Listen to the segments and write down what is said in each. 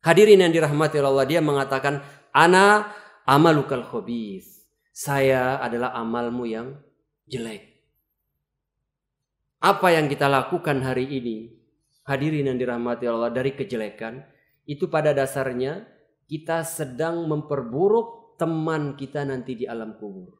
Hadirin yang dirahmati Allah, dia mengatakan, "Ana amalukal khobis." Saya adalah amalmu yang jelek. Apa yang kita lakukan hari ini, hadirin yang dirahmati Allah, dari kejelekan, itu pada dasarnya kita sedang memperburuk teman kita nanti di alam kubur.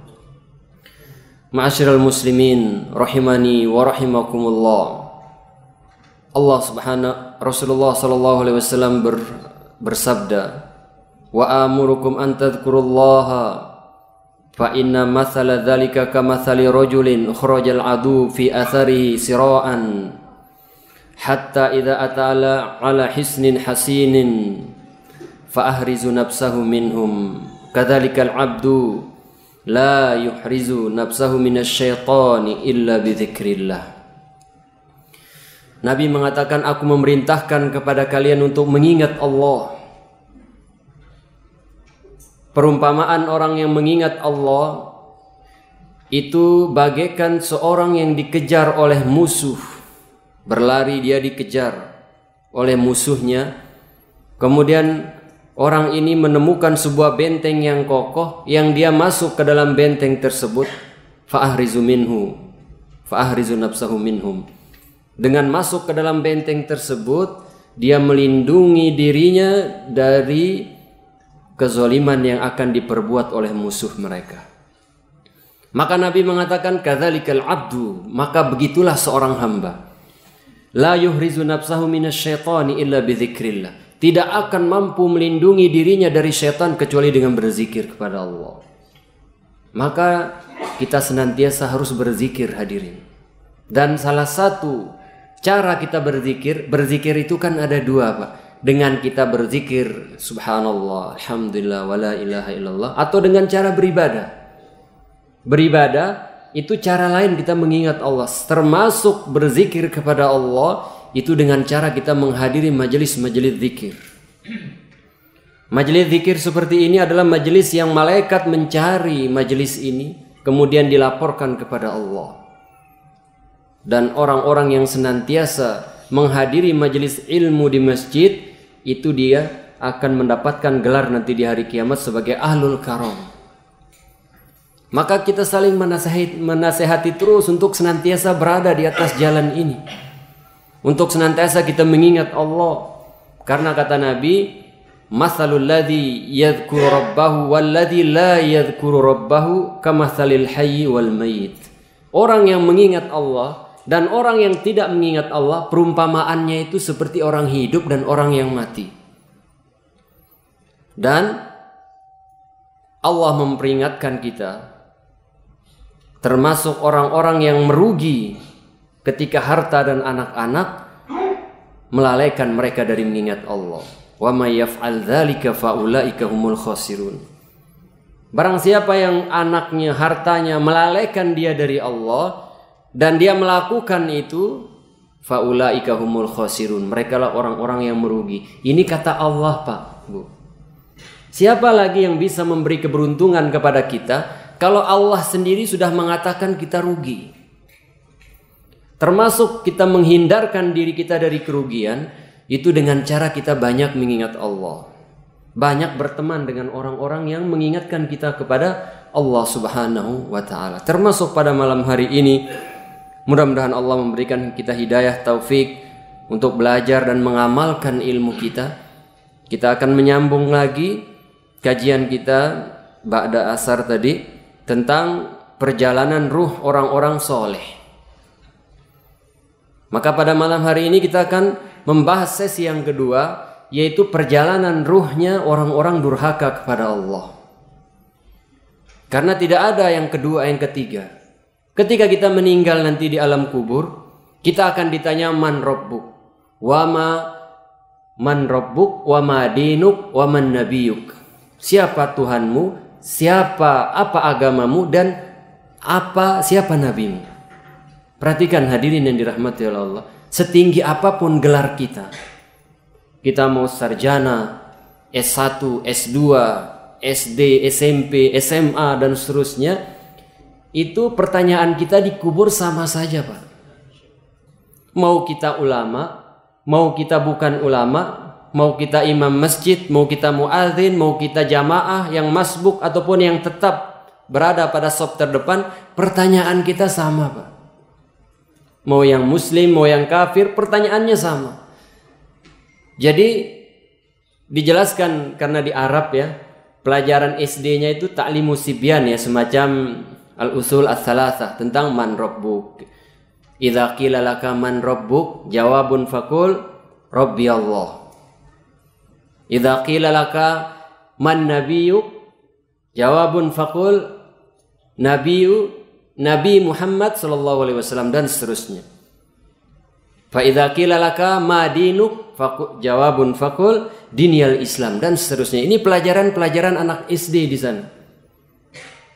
Ma'asyiral muslimin rahimani wa rahimakumullah. Allah Subhanahu Rasulullah sallallahu alaihi wasallam ber, bersabda, "Wa amurukum an tadhkurullaha fa inna mathala dzalika kamathali rajulin kharajal adu fi atharihi sira'an hatta idza atala ala hisnin hasinin fa ahrizu nafsahu minhum kadzalikal 'abdu la yuhrizu nafsahu minasyaitani illa bidzikrillah. Nabi mengatakan aku memerintahkan kepada kalian untuk mengingat Allah. Perumpamaan orang yang mengingat Allah itu bagaikan seorang yang dikejar oleh musuh. Berlari dia dikejar oleh musuhnya. Kemudian orang ini menemukan sebuah benteng yang kokoh yang dia masuk ke dalam benteng tersebut fa'ahrizu minhu fa'ahrizu nafsahu minhum dengan masuk ke dalam benteng tersebut dia melindungi dirinya dari kezoliman yang akan diperbuat oleh musuh mereka maka Nabi mengatakan kadzalikal abdu maka begitulah seorang hamba la yuhrizu nafsahu minasyaitani illa bidzikrillah tidak akan mampu melindungi dirinya dari setan kecuali dengan berzikir kepada Allah. Maka kita senantiasa harus berzikir hadirin. Dan salah satu cara kita berzikir, berzikir itu kan ada dua Pak. Dengan kita berzikir subhanallah, alhamdulillah, wala ilaha illallah. Atau dengan cara beribadah. Beribadah itu cara lain kita mengingat Allah. Termasuk berzikir kepada Allah itu dengan cara kita menghadiri majelis-majelis zikir. Majelis zikir seperti ini adalah majelis yang malaikat mencari majelis ini kemudian dilaporkan kepada Allah. Dan orang-orang yang senantiasa menghadiri majelis ilmu di masjid itu dia akan mendapatkan gelar nanti di hari kiamat sebagai ahlul karam. Maka kita saling menasehati, menasehati terus untuk senantiasa berada di atas jalan ini. Untuk senantiasa kita mengingat Allah. Karena kata Nabi, Masalul ladhi yadhkuru rabbahu wal la yadhkuru rabbahu kamatsalil hayyi wal mayyit." Orang yang mengingat Allah dan orang yang tidak mengingat Allah, perumpamaannya itu seperti orang hidup dan orang yang mati. Dan Allah memperingatkan kita termasuk orang-orang yang merugi ketika harta dan anak-anak melalaikan mereka dari mengingat Allah. Wa may yaf'al dzalika faulaika humul khasirun. Barang siapa yang anaknya, hartanya melalaikan dia dari Allah dan dia melakukan itu, faulaika humul khasirun. Mereka lah orang-orang yang merugi. Ini kata Allah, Pak, Bu. Siapa lagi yang bisa memberi keberuntungan kepada kita kalau Allah sendiri sudah mengatakan kita rugi? Termasuk kita menghindarkan diri kita dari kerugian itu dengan cara kita banyak mengingat Allah. Banyak berteman dengan orang-orang yang mengingatkan kita kepada Allah Subhanahu wa taala. Termasuk pada malam hari ini mudah-mudahan Allah memberikan kita hidayah taufik untuk belajar dan mengamalkan ilmu kita. Kita akan menyambung lagi kajian kita ba'da asar tadi tentang perjalanan ruh orang-orang soleh maka pada malam hari ini kita akan membahas sesi yang kedua yaitu perjalanan ruhnya orang-orang durhaka kepada Allah. Karena tidak ada yang kedua yang ketiga. Ketika kita meninggal nanti di alam kubur, kita akan ditanya man rabbuk, wa ma man rabbuk, wa ma dinuk, wa man nabiyuk. Siapa Tuhanmu, siapa apa agamamu dan apa siapa nabimu. Perhatikan hadirin yang dirahmati oleh Allah. Setinggi apapun gelar kita. Kita mau sarjana, S1, S2, SD, SMP, SMA, dan seterusnya. Itu pertanyaan kita dikubur sama saja Pak. Mau kita ulama, mau kita bukan ulama, mau kita imam masjid, mau kita muadzin, mau kita jamaah yang masbuk ataupun yang tetap berada pada sop terdepan, pertanyaan kita sama Pak. Mau yang muslim, mau yang kafir, pertanyaannya sama. Jadi dijelaskan karena di Arab ya, pelajaran SD-nya itu ta'limu sibyan ya, semacam al-usul as-salasah tentang man rabbuk. Idza qila laka man rabbuk, jawabun fakul rabbi Allah. Idza qila laka man jawabun fakul Nabiuk Nabi Muhammad Shallallahu Alaihi Wasallam dan seterusnya. Fa'idha kilalaka madinuk faku, jawabun fakul dinial Islam dan seterusnya. Ini pelajaran-pelajaran anak SD di sana.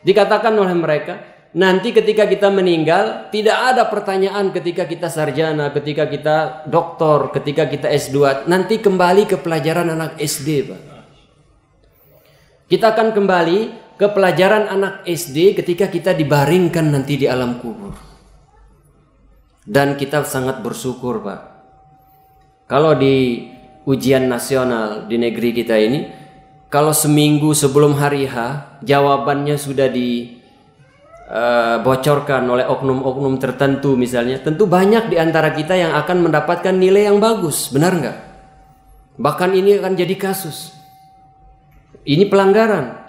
Dikatakan oleh mereka, nanti ketika kita meninggal tidak ada pertanyaan ketika kita sarjana, ketika kita doktor, ketika kita S2. Nanti kembali ke pelajaran anak SD, Pak. Kita akan kembali ke pelajaran anak SD ketika kita dibaringkan nanti di alam kubur. Dan kita sangat bersyukur, Pak. Kalau di ujian nasional di negeri kita ini, kalau seminggu sebelum hari H, jawabannya sudah di eh, bocorkan oleh oknum-oknum tertentu misalnya, tentu banyak di antara kita yang akan mendapatkan nilai yang bagus, benar nggak? Bahkan ini akan jadi kasus. Ini pelanggaran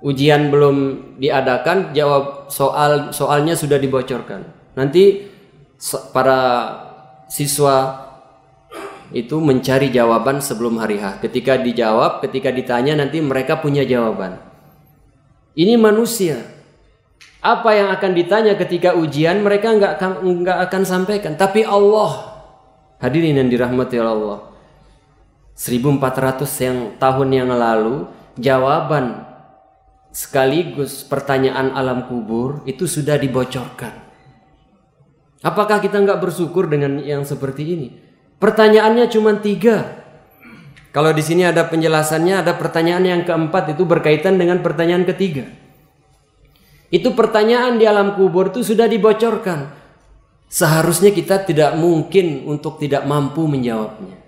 ujian belum diadakan, jawab soal soalnya sudah dibocorkan. Nanti para siswa itu mencari jawaban sebelum hari H. Ketika dijawab, ketika ditanya nanti mereka punya jawaban. Ini manusia. Apa yang akan ditanya ketika ujian mereka nggak akan nggak akan sampaikan. Tapi Allah hadirin yang dirahmati Allah. 1400 yang tahun yang lalu jawaban sekaligus pertanyaan alam kubur itu sudah dibocorkan. Apakah kita nggak bersyukur dengan yang seperti ini? Pertanyaannya cuma tiga. Kalau di sini ada penjelasannya, ada pertanyaan yang keempat itu berkaitan dengan pertanyaan ketiga. Itu pertanyaan di alam kubur itu sudah dibocorkan. Seharusnya kita tidak mungkin untuk tidak mampu menjawabnya.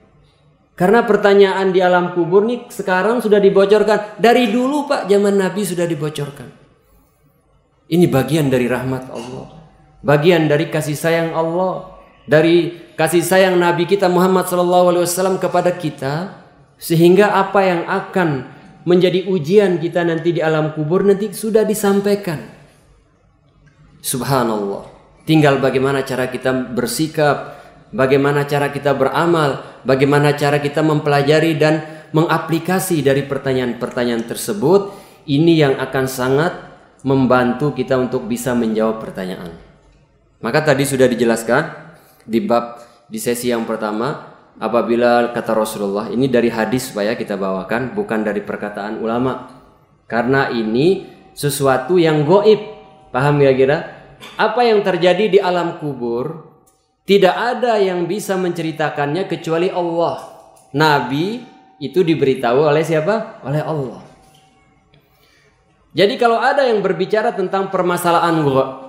Karena pertanyaan di alam kubur nih sekarang sudah dibocorkan. Dari dulu Pak, zaman Nabi sudah dibocorkan. Ini bagian dari rahmat Allah. Bagian dari kasih sayang Allah. Dari kasih sayang Nabi kita Muhammad SAW kepada kita. Sehingga apa yang akan menjadi ujian kita nanti di alam kubur nanti sudah disampaikan. Subhanallah. Tinggal bagaimana cara kita bersikap, bagaimana cara kita beramal, bagaimana cara kita mempelajari dan mengaplikasi dari pertanyaan-pertanyaan tersebut, ini yang akan sangat membantu kita untuk bisa menjawab pertanyaan. Maka tadi sudah dijelaskan di bab di sesi yang pertama apabila kata Rasulullah ini dari hadis supaya kita bawakan bukan dari perkataan ulama karena ini sesuatu yang goib paham kira-kira ya apa yang terjadi di alam kubur tidak ada yang bisa menceritakannya kecuali Allah. Nabi itu diberitahu oleh siapa? Oleh Allah. Jadi kalau ada yang berbicara tentang permasalahan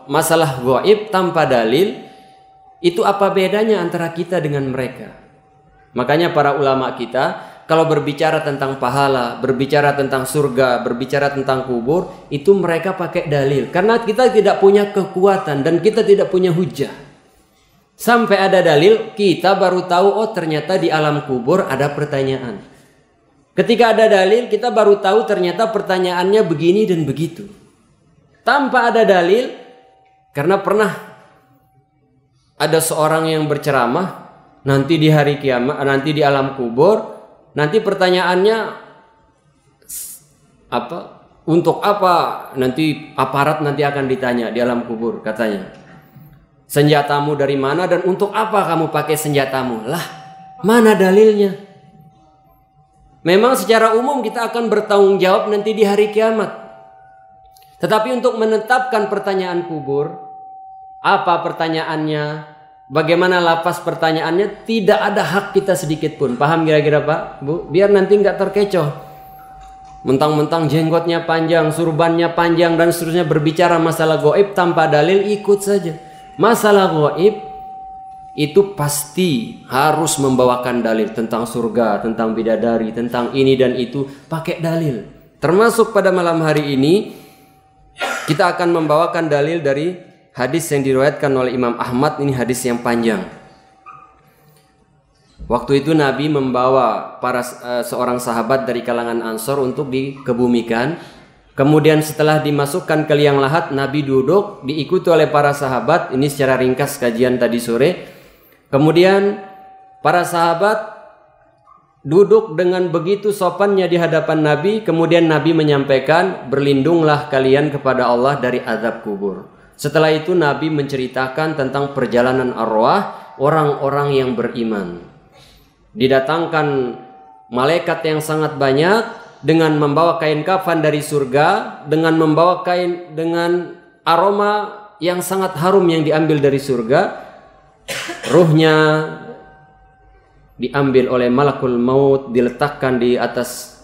masalah goib tanpa dalil, itu apa bedanya antara kita dengan mereka? Makanya para ulama kita kalau berbicara tentang pahala, berbicara tentang surga, berbicara tentang kubur, itu mereka pakai dalil. Karena kita tidak punya kekuatan dan kita tidak punya hujah. Sampai ada dalil, kita baru tahu oh ternyata di alam kubur ada pertanyaan. Ketika ada dalil, kita baru tahu ternyata pertanyaannya begini dan begitu. Tanpa ada dalil, karena pernah ada seorang yang berceramah nanti di hari kiamat, nanti di alam kubur, nanti pertanyaannya apa? Untuk apa nanti aparat nanti akan ditanya di alam kubur katanya. Senjatamu dari mana dan untuk apa kamu pakai senjatamu? Lah, mana dalilnya? Memang secara umum kita akan bertanggung jawab nanti di hari kiamat. Tetapi untuk menetapkan pertanyaan kubur, apa pertanyaannya, bagaimana lapas pertanyaannya, tidak ada hak kita sedikit pun. Paham kira-kira Pak? Bu, biar nanti nggak terkecoh. Mentang-mentang jenggotnya panjang, surbannya panjang dan seterusnya berbicara masalah goib tanpa dalil ikut saja. Masalah goib itu pasti harus membawakan dalil tentang surga, tentang bidadari, tentang ini dan itu, pakai dalil. Termasuk pada malam hari ini kita akan membawakan dalil dari hadis yang diriwayatkan oleh Imam Ahmad ini hadis yang panjang. Waktu itu Nabi membawa para eh, seorang sahabat dari kalangan Ansor untuk dikebumikan Kemudian setelah dimasukkan ke liang lahat, Nabi duduk diikuti oleh para sahabat. Ini secara ringkas kajian tadi sore. Kemudian para sahabat duduk dengan begitu sopannya di hadapan Nabi. Kemudian Nabi menyampaikan, berlindunglah kalian kepada Allah dari azab kubur. Setelah itu Nabi menceritakan tentang perjalanan arwah orang-orang yang beriman. Didatangkan malaikat yang sangat banyak dengan membawa kain kafan dari surga, dengan membawa kain dengan aroma yang sangat harum yang diambil dari surga, ruhnya diambil oleh malakul maut diletakkan di atas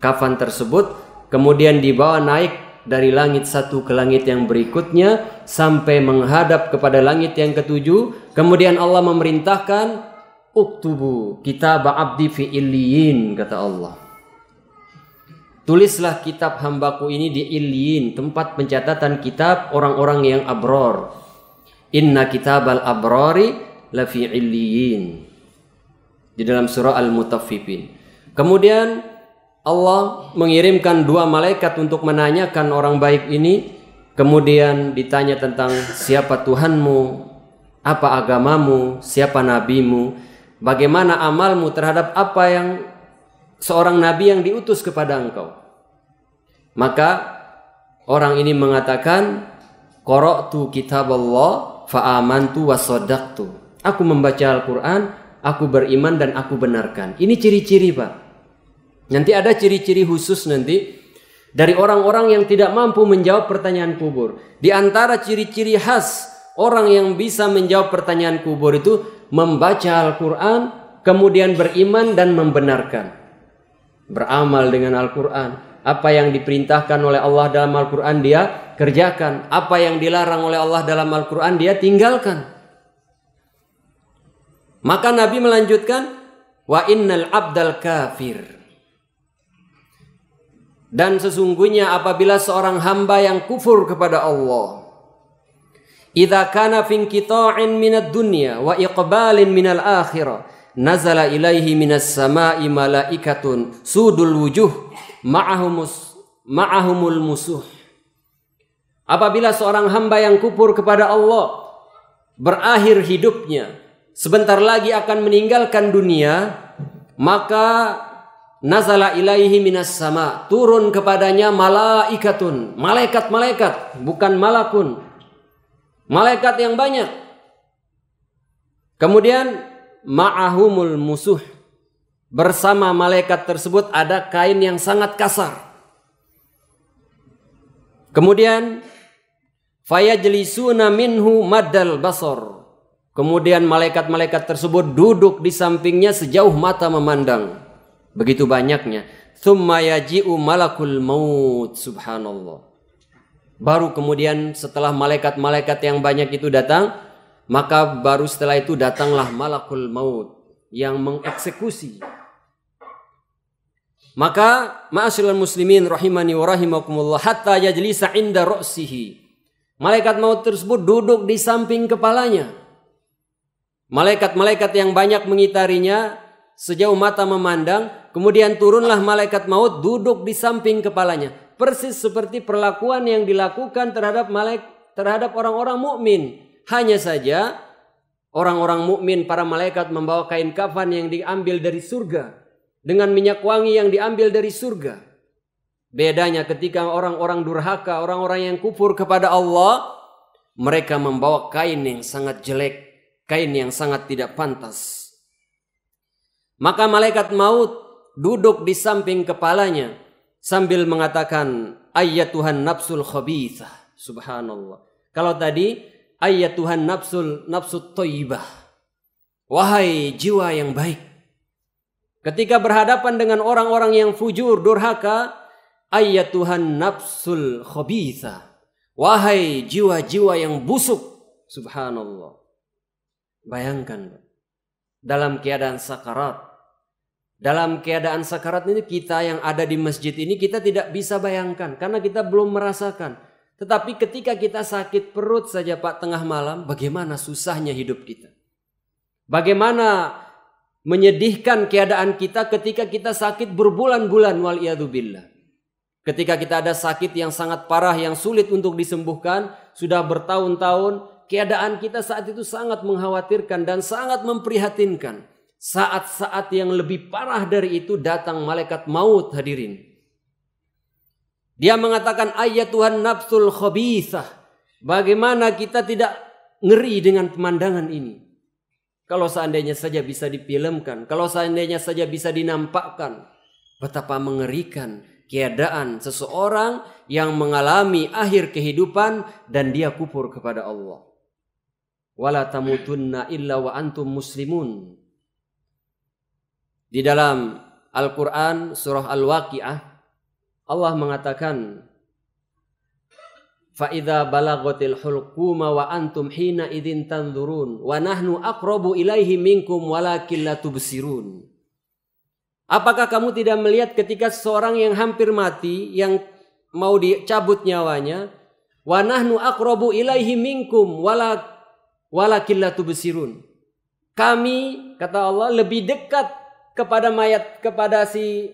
kafan tersebut kemudian dibawa naik dari langit satu ke langit yang berikutnya sampai menghadap kepada langit yang ketujuh kemudian Allah memerintahkan uktubu kita ba'abdi fi illiyin kata Allah Tulislah kitab hambaku ini di Ilyin, tempat pencatatan kitab orang-orang yang abror. Inna kitab al-abrori lafi Ilyin. Di dalam surah Al-Mutaffifin. Kemudian Allah mengirimkan dua malaikat untuk menanyakan orang baik ini. Kemudian ditanya tentang siapa Tuhanmu, apa agamamu, siapa nabimu, bagaimana amalmu terhadap apa yang seorang nabi yang diutus kepada engkau. Maka orang ini mengatakan qara'tu kitab Allah fa'amantu wasodaktu. Aku membaca Al-Qur'an, aku beriman dan aku benarkan. Ini ciri-ciri, Pak. Nanti ada ciri-ciri khusus nanti dari orang-orang yang tidak mampu menjawab pertanyaan kubur. Di antara ciri-ciri khas orang yang bisa menjawab pertanyaan kubur itu membaca Al-Qur'an, kemudian beriman dan membenarkan beramal dengan Al-Quran. Apa yang diperintahkan oleh Allah dalam Al-Quran dia kerjakan. Apa yang dilarang oleh Allah dalam Al-Quran dia tinggalkan. Maka Nabi melanjutkan, Wa innal abdal kafir. Dan sesungguhnya apabila seorang hamba yang kufur kepada Allah. Idza kana fin kita'in minad dunya wa iqbalin minal akhirah nazala ilaihi minas sama'i malaikatun sudul wujuh ma'ahumus ma'ahumul musuh. Apabila seorang hamba yang kupur kepada Allah berakhir hidupnya, sebentar lagi akan meninggalkan dunia, maka nazala ilaihi minas sama, turun kepadanya malaikatun, malaikat-malaikat, bukan malakun. Malaikat yang banyak. Kemudian ma'ahumul musuh. Bersama malaikat tersebut ada kain yang sangat kasar. Kemudian fayajlisuna minhu madal basor. Kemudian malaikat-malaikat tersebut duduk di sampingnya sejauh mata memandang. Begitu banyaknya. Thumma yaji'u malakul maut. Subhanallah. Baru kemudian setelah malaikat-malaikat yang banyak itu datang, maka baru setelah itu datanglah malakul maut yang mengeksekusi. Maka ma'asyiral muslimin rahimani wa rahimakumullah hatta yajlisa inda ra'sihi. Malaikat maut tersebut duduk di samping kepalanya. Malaikat-malaikat yang banyak mengitarinya sejauh mata memandang, kemudian turunlah malaikat maut duduk di samping kepalanya. Persis seperti perlakuan yang dilakukan terhadap malaik terhadap orang-orang mukmin hanya saja orang-orang mukmin para malaikat membawa kain kafan yang diambil dari surga dengan minyak wangi yang diambil dari surga. Bedanya ketika orang-orang durhaka, orang-orang yang kufur kepada Allah, mereka membawa kain yang sangat jelek, kain yang sangat tidak pantas. Maka malaikat maut duduk di samping kepalanya sambil mengatakan ayat Tuhan nafsul khabithah. Subhanallah. Kalau tadi ayat Tuhan nafsul nafsu toibah. Wahai jiwa yang baik. Ketika berhadapan dengan orang-orang yang fujur durhaka, ayat Tuhan nafsul khobitha. Wahai jiwa-jiwa yang busuk. Subhanallah. Bayangkan. Dalam keadaan sakarat. Dalam keadaan sakarat ini kita yang ada di masjid ini kita tidak bisa bayangkan. Karena kita belum merasakan. Tetapi ketika kita sakit perut saja Pak tengah malam, bagaimana susahnya hidup kita? Bagaimana menyedihkan keadaan kita ketika kita sakit berbulan-bulan wal billah. Ketika kita ada sakit yang sangat parah yang sulit untuk disembuhkan, sudah bertahun-tahun, keadaan kita saat itu sangat mengkhawatirkan dan sangat memprihatinkan. Saat-saat yang lebih parah dari itu datang malaikat maut hadirin. Dia mengatakan ayat Tuhan nafsul khobisah. Bagaimana kita tidak ngeri dengan pemandangan ini. Kalau seandainya saja bisa dipilemkan, Kalau seandainya saja bisa dinampakkan. Betapa mengerikan keadaan seseorang yang mengalami akhir kehidupan dan dia kufur kepada Allah. Wala tamutunna illa wa antum muslimun. Di dalam Al-Quran surah Al-Waqi'ah Allah mengatakan faida balagatil hulquma wa antum hina idin tanzurun wa nahnu aqrabu ilaihi minkum walakin la tubsirun. Apakah kamu tidak melihat ketika seorang yang hampir mati yang mau dicabut nyawanya wa nahnu aqrabu ilaihi minkum walakin la tubsirun. Kami kata Allah lebih dekat kepada mayat kepada si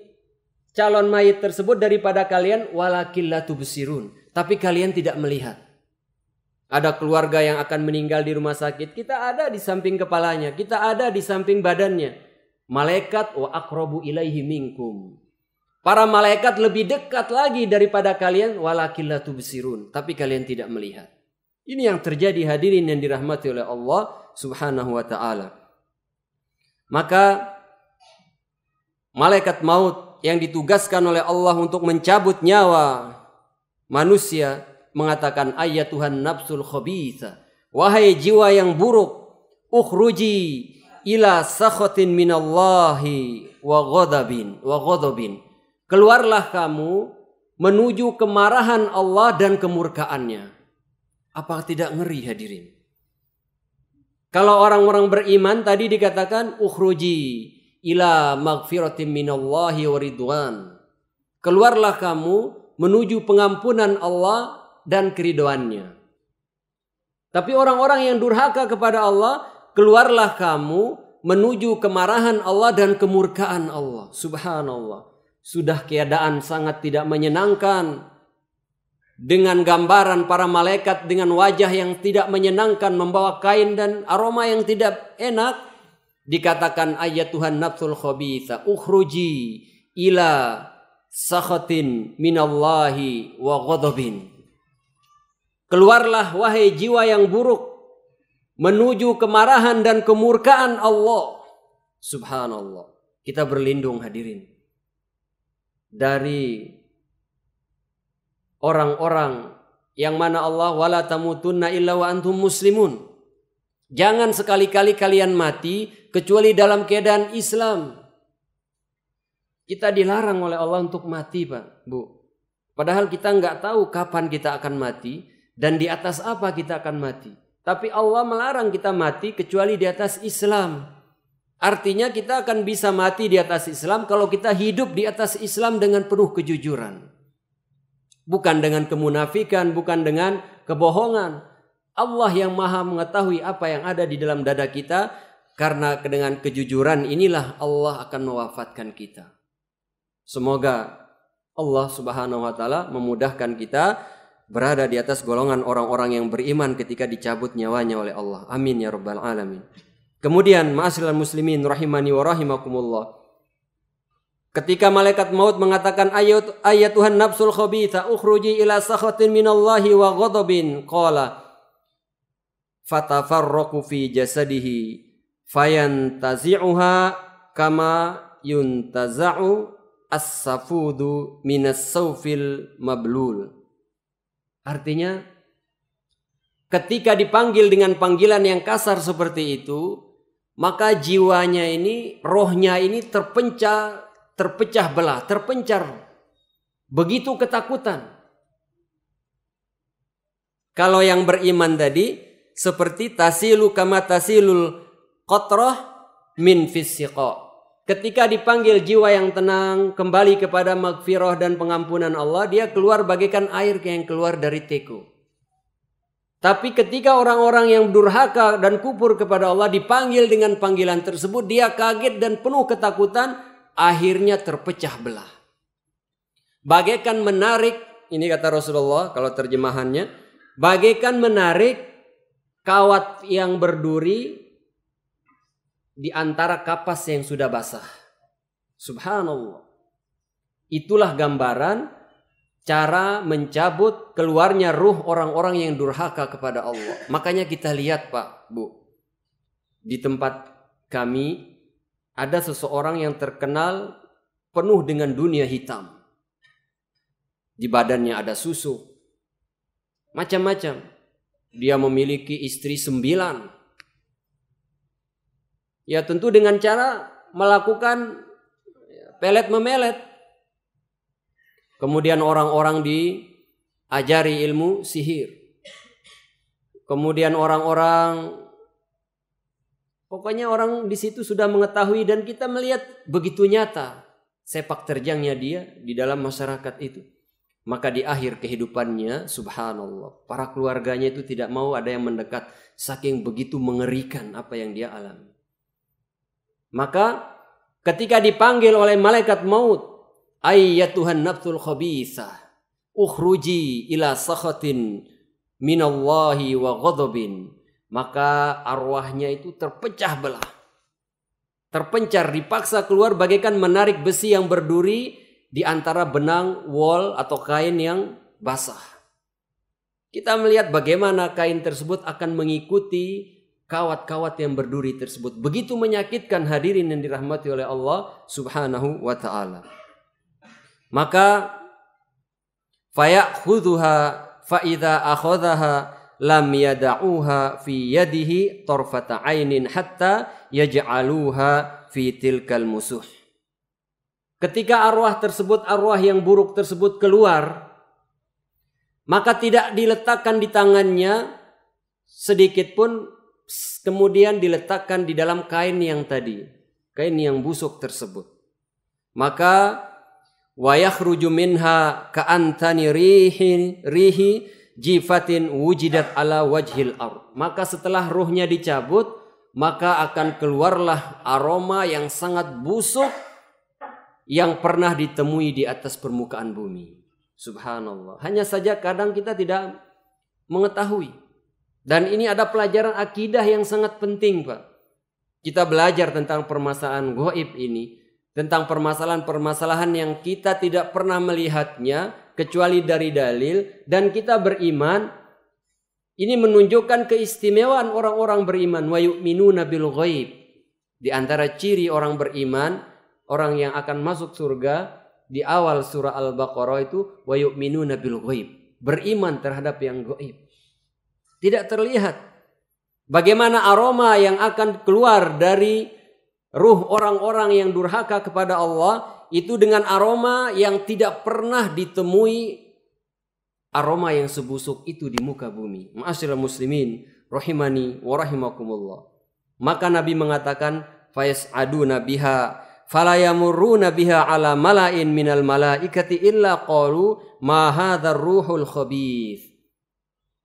calon mayit tersebut daripada kalian walakillah tubsirun. Tapi kalian tidak melihat. Ada keluarga yang akan meninggal di rumah sakit. Kita ada di samping kepalanya. Kita ada di samping badannya. Malaikat wa akrobu ilaihi minkum. Para malaikat lebih dekat lagi daripada kalian walakillah tubsirun. Tapi kalian tidak melihat. Ini yang terjadi hadirin yang dirahmati oleh Allah subhanahu wa ta'ala. Maka malaikat maut yang ditugaskan oleh Allah untuk mencabut nyawa manusia mengatakan ayat Tuhan nafsul khabitha wahai jiwa yang buruk ukhruji ila sakhatin minallahi wa ghadabin wa ghadabin keluarlah kamu menuju kemarahan Allah dan kemurkaannya apa tidak ngeri hadirin kalau orang-orang beriman tadi dikatakan ukhruji ila magfiratin minallahi wa Keluarlah kamu menuju pengampunan Allah dan keridoannya. Tapi orang-orang yang durhaka kepada Allah, keluarlah kamu menuju kemarahan Allah dan kemurkaan Allah. Subhanallah. Sudah keadaan sangat tidak menyenangkan. Dengan gambaran para malaikat dengan wajah yang tidak menyenangkan membawa kain dan aroma yang tidak enak dikatakan ayat Tuhan nafsul khabitha ukhruji ila sakhatin minallahi wa ghadabin keluarlah wahai jiwa yang buruk menuju kemarahan dan kemurkaan Allah subhanallah kita berlindung hadirin dari orang-orang yang mana Allah wala tamutunna illa wa antum muslimun jangan sekali-kali kalian mati kecuali dalam keadaan Islam. Kita dilarang oleh Allah untuk mati, Pak, Bu. Padahal kita nggak tahu kapan kita akan mati dan di atas apa kita akan mati. Tapi Allah melarang kita mati kecuali di atas Islam. Artinya kita akan bisa mati di atas Islam kalau kita hidup di atas Islam dengan penuh kejujuran. Bukan dengan kemunafikan, bukan dengan kebohongan. Allah yang maha mengetahui apa yang ada di dalam dada kita karena dengan kejujuran inilah Allah akan mewafatkan kita. Semoga Allah Subhanahu wa taala memudahkan kita berada di atas golongan orang-orang yang beriman ketika dicabut nyawanya oleh Allah. Amin ya rabbal alamin. Kemudian ma'asyiral muslimin rahimani wa rahimakumullah. Ketika malaikat maut mengatakan ayat ayat Tuhan nafsul khabitha ukhruji ila sakhatin minallahi wa ghadabin qala fatafarraqu fi jasadihi fayantazi'uha kama yuntaza'u as-safudu minas sawfil mablul. Artinya ketika dipanggil dengan panggilan yang kasar seperti itu, maka jiwanya ini, rohnya ini terpencar, terpecah belah, terpencar. Begitu ketakutan. Kalau yang beriman tadi seperti tasilu kama tasilul Qatrah min fisiqa. Ketika dipanggil jiwa yang tenang kembali kepada magfirah dan pengampunan Allah, dia keluar bagaikan air yang keluar dari teku. Tapi ketika orang-orang yang durhaka dan kupur kepada Allah dipanggil dengan panggilan tersebut, dia kaget dan penuh ketakutan, akhirnya terpecah belah. Bagaikan menarik, ini kata Rasulullah kalau terjemahannya, bagaikan menarik kawat yang berduri di antara kapas yang sudah basah. Subhanallah. Itulah gambaran cara mencabut keluarnya ruh orang-orang yang durhaka kepada Allah. Makanya kita lihat Pak, Bu. Di tempat kami ada seseorang yang terkenal penuh dengan dunia hitam. Di badannya ada susu. Macam-macam. Dia memiliki istri sembilan. Ya tentu dengan cara melakukan pelet memelet. Kemudian orang-orang diajari ilmu sihir. Kemudian orang-orang pokoknya orang di situ sudah mengetahui dan kita melihat begitu nyata sepak terjangnya dia di dalam masyarakat itu. Maka di akhir kehidupannya, subhanallah, para keluarganya itu tidak mau ada yang mendekat saking begitu mengerikan apa yang dia alami. Maka ketika dipanggil oleh malaikat maut, Tuhan nafsul Khobisa, ukhruji ila sakhatin minallahi wa ghadabin. Maka arwahnya itu terpecah belah. Terpencar, dipaksa keluar bagaikan menarik besi yang berduri di antara benang, wol, atau kain yang basah. Kita melihat bagaimana kain tersebut akan mengikuti kawat-kawat yang berduri tersebut. Begitu menyakitkan hadirin yang dirahmati oleh Allah Subhanahu wa taala. Maka fayakhudhuha fa idza akhadhaha lam yada'uha fi yadihi tarfata ainin hatta yaj'aluha fi tilkal musuh. Ketika arwah tersebut, arwah yang buruk tersebut keluar, maka tidak diletakkan di tangannya sedikit pun kemudian diletakkan di dalam kain yang tadi, kain yang busuk tersebut. Maka wayakhruju minha ka'antani rihi rihi jifatin wujidat ala wajhil ar. Maka setelah ruhnya dicabut, maka akan keluarlah aroma yang sangat busuk yang pernah ditemui di atas permukaan bumi. Subhanallah. Hanya saja kadang kita tidak mengetahui. Dan ini ada pelajaran akidah yang sangat penting, Pak. Kita belajar tentang permasalahan goib ini, tentang permasalahan-permasalahan yang kita tidak pernah melihatnya kecuali dari dalil dan kita beriman. Ini menunjukkan keistimewaan orang-orang beriman wa yu'minuna bil goib. Di antara ciri orang beriman, orang yang akan masuk surga di awal surah Al-Baqarah itu wa yu'minuna bil goib. Beriman terhadap yang goib. Tidak terlihat bagaimana aroma yang akan keluar dari ruh orang-orang yang durhaka kepada Allah itu dengan aroma yang tidak pernah ditemui aroma yang sebusuk itu di muka bumi. Ma'asyiral muslimin rahimani wa rahimakumullah. Maka Nabi mengatakan fayas'aduna nabiha fala yamurru nabiha ala mala'in minal malaikati illa qalu ma hadzal ruhul khabith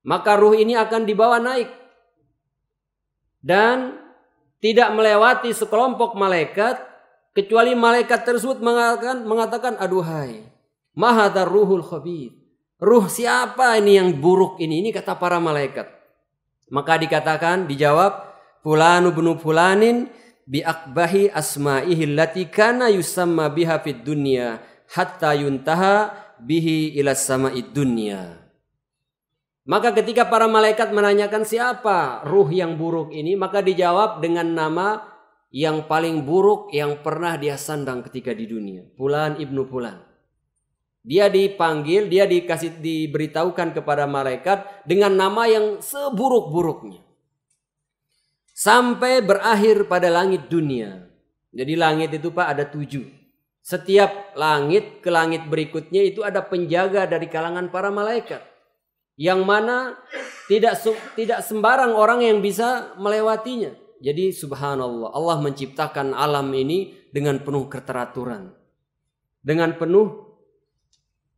maka ruh ini akan dibawa naik dan tidak melewati sekelompok malaikat kecuali malaikat tersebut mengatakan mengatakan aduhai maha ruhul khabir ruh siapa ini yang buruk ini ini kata para malaikat maka dikatakan dijawab fulanu benu fulanin bi akbahi asma'ihi allati kana yusamma biha fid dunya hatta yuntaha bihi ila sama'id dunia. Maka ketika para malaikat menanyakan siapa ruh yang buruk ini, maka dijawab dengan nama yang paling buruk yang pernah dia sandang ketika di dunia, Pulan ibnu Pulan. Dia dipanggil, dia dikasih diberitahukan kepada malaikat dengan nama yang seburuk-buruknya. Sampai berakhir pada langit dunia. Jadi langit itu Pak ada tujuh. Setiap langit ke langit berikutnya itu ada penjaga dari kalangan para malaikat yang mana tidak tidak sembarang orang yang bisa melewatinya. Jadi subhanallah, Allah menciptakan alam ini dengan penuh keteraturan. Dengan penuh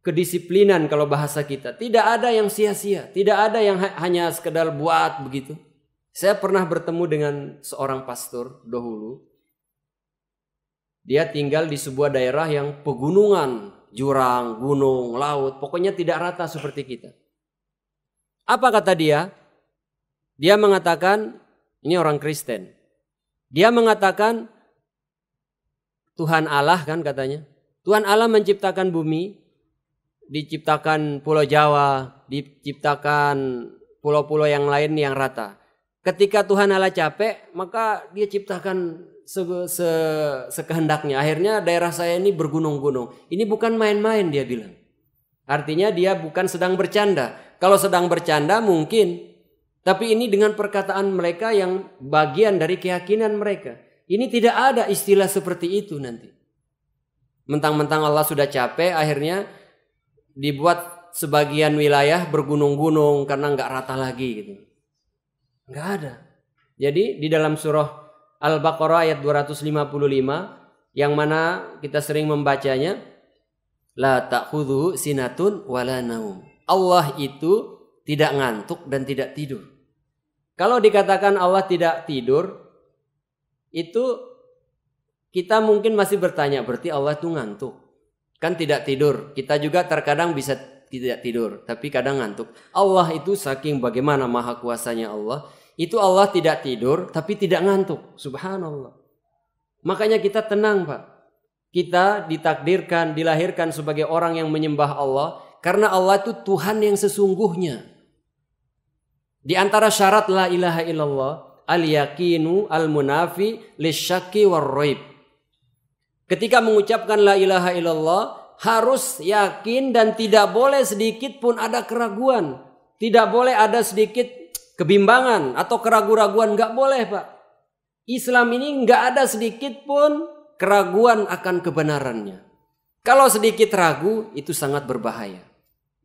kedisiplinan kalau bahasa kita. Tidak ada yang sia-sia, tidak ada yang hanya sekedar buat begitu. Saya pernah bertemu dengan seorang pastor dahulu. Dia tinggal di sebuah daerah yang pegunungan, jurang, gunung, laut, pokoknya tidak rata seperti kita. Apa kata dia? Dia mengatakan, ini orang Kristen. Dia mengatakan, Tuhan Allah kan katanya. Tuhan Allah menciptakan bumi, diciptakan pulau Jawa, diciptakan pulau-pulau yang lain yang rata. Ketika Tuhan Allah capek, maka dia ciptakan se, se, sekehendaknya. Akhirnya daerah saya ini bergunung-gunung. Ini bukan main-main dia bilang. Artinya dia bukan sedang bercanda. Kalau sedang bercanda mungkin. Tapi ini dengan perkataan mereka yang bagian dari keyakinan mereka. Ini tidak ada istilah seperti itu nanti. Mentang-mentang Allah sudah capek akhirnya dibuat sebagian wilayah bergunung-gunung karena nggak rata lagi gitu. Nggak ada. Jadi di dalam surah Al-Baqarah ayat 255 yang mana kita sering membacanya La ta'khudhu sinatun wala naum. Allah itu tidak ngantuk dan tidak tidur. Kalau dikatakan Allah tidak tidur, itu kita mungkin masih bertanya, berarti Allah itu ngantuk. Kan tidak tidur. Kita juga terkadang bisa tidak tidur, tapi kadang ngantuk. Allah itu saking bagaimana maha kuasanya Allah, itu Allah tidak tidur tapi tidak ngantuk. Subhanallah. Makanya kita tenang, Pak. Kita ditakdirkan, dilahirkan sebagai orang yang menyembah Allah karena Allah itu Tuhan yang sesungguhnya. Di antara syarat la ilaha illallah al yakinu al munafi war warroib. Ketika mengucapkan la ilaha illallah harus yakin dan tidak boleh sedikit pun ada keraguan. Tidak boleh ada sedikit kebimbangan atau keraguan-raguan nggak boleh pak. Islam ini nggak ada sedikit pun keraguan akan kebenarannya. Kalau sedikit ragu itu sangat berbahaya.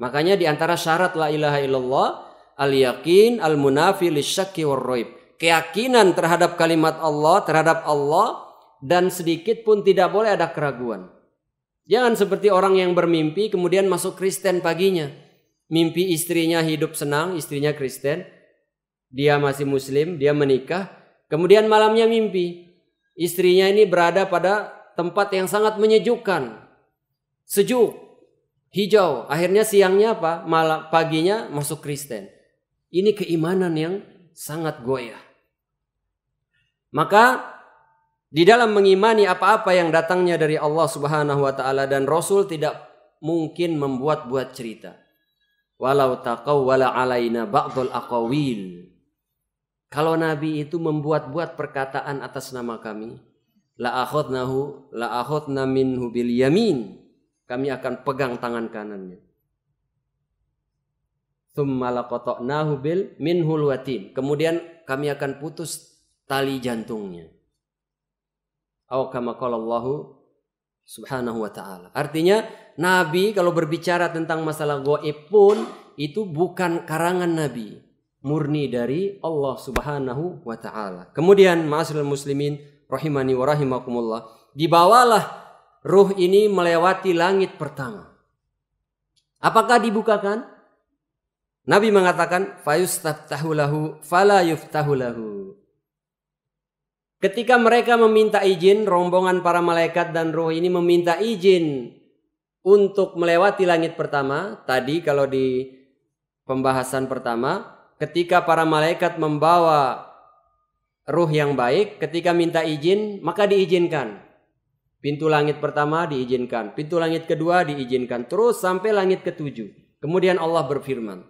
Makanya di antara syarat la ilaha illallah al yakin al munafi lisyakki warroib. Keyakinan terhadap kalimat Allah, terhadap Allah dan sedikit pun tidak boleh ada keraguan. Jangan seperti orang yang bermimpi kemudian masuk Kristen paginya. Mimpi istrinya hidup senang, istrinya Kristen. Dia masih muslim, dia menikah. Kemudian malamnya mimpi, Istrinya ini berada pada tempat yang sangat menyejukkan. Sejuk, hijau. Akhirnya siangnya apa? Malam paginya masuk Kristen. Ini keimanan yang sangat goyah. Maka di dalam mengimani apa-apa yang datangnya dari Allah Subhanahu wa taala dan Rasul tidak mungkin membuat-buat cerita. Walau taqawwala alaina ba'dul aqawil kalau Nabi itu membuat-buat perkataan atas nama kami, la nahu, la akhadna minhu bil yamin. Kami akan pegang tangan kanannya. Tsumma laqata'nahu bil minhul watin. Kemudian kami akan putus tali jantungnya. Au kama Allahu subhanahu wa taala. Artinya Nabi kalau berbicara tentang masalah goib pun itu bukan karangan Nabi murni dari Allah Subhanahu wa taala. Kemudian ma'asyiral muslimin rahimani wa rahimakumullah, dibawalah ruh ini melewati langit pertama. Apakah dibukakan? Nabi mengatakan fayustaftahu lahu fala yuftahu lahu. Ketika mereka meminta izin, rombongan para malaikat dan roh ini meminta izin untuk melewati langit pertama. Tadi kalau di pembahasan pertama, ketika para malaikat membawa ruh yang baik, ketika minta izin, maka diizinkan. Pintu langit pertama diizinkan, pintu langit kedua diizinkan, terus sampai langit ketujuh. Kemudian Allah berfirman,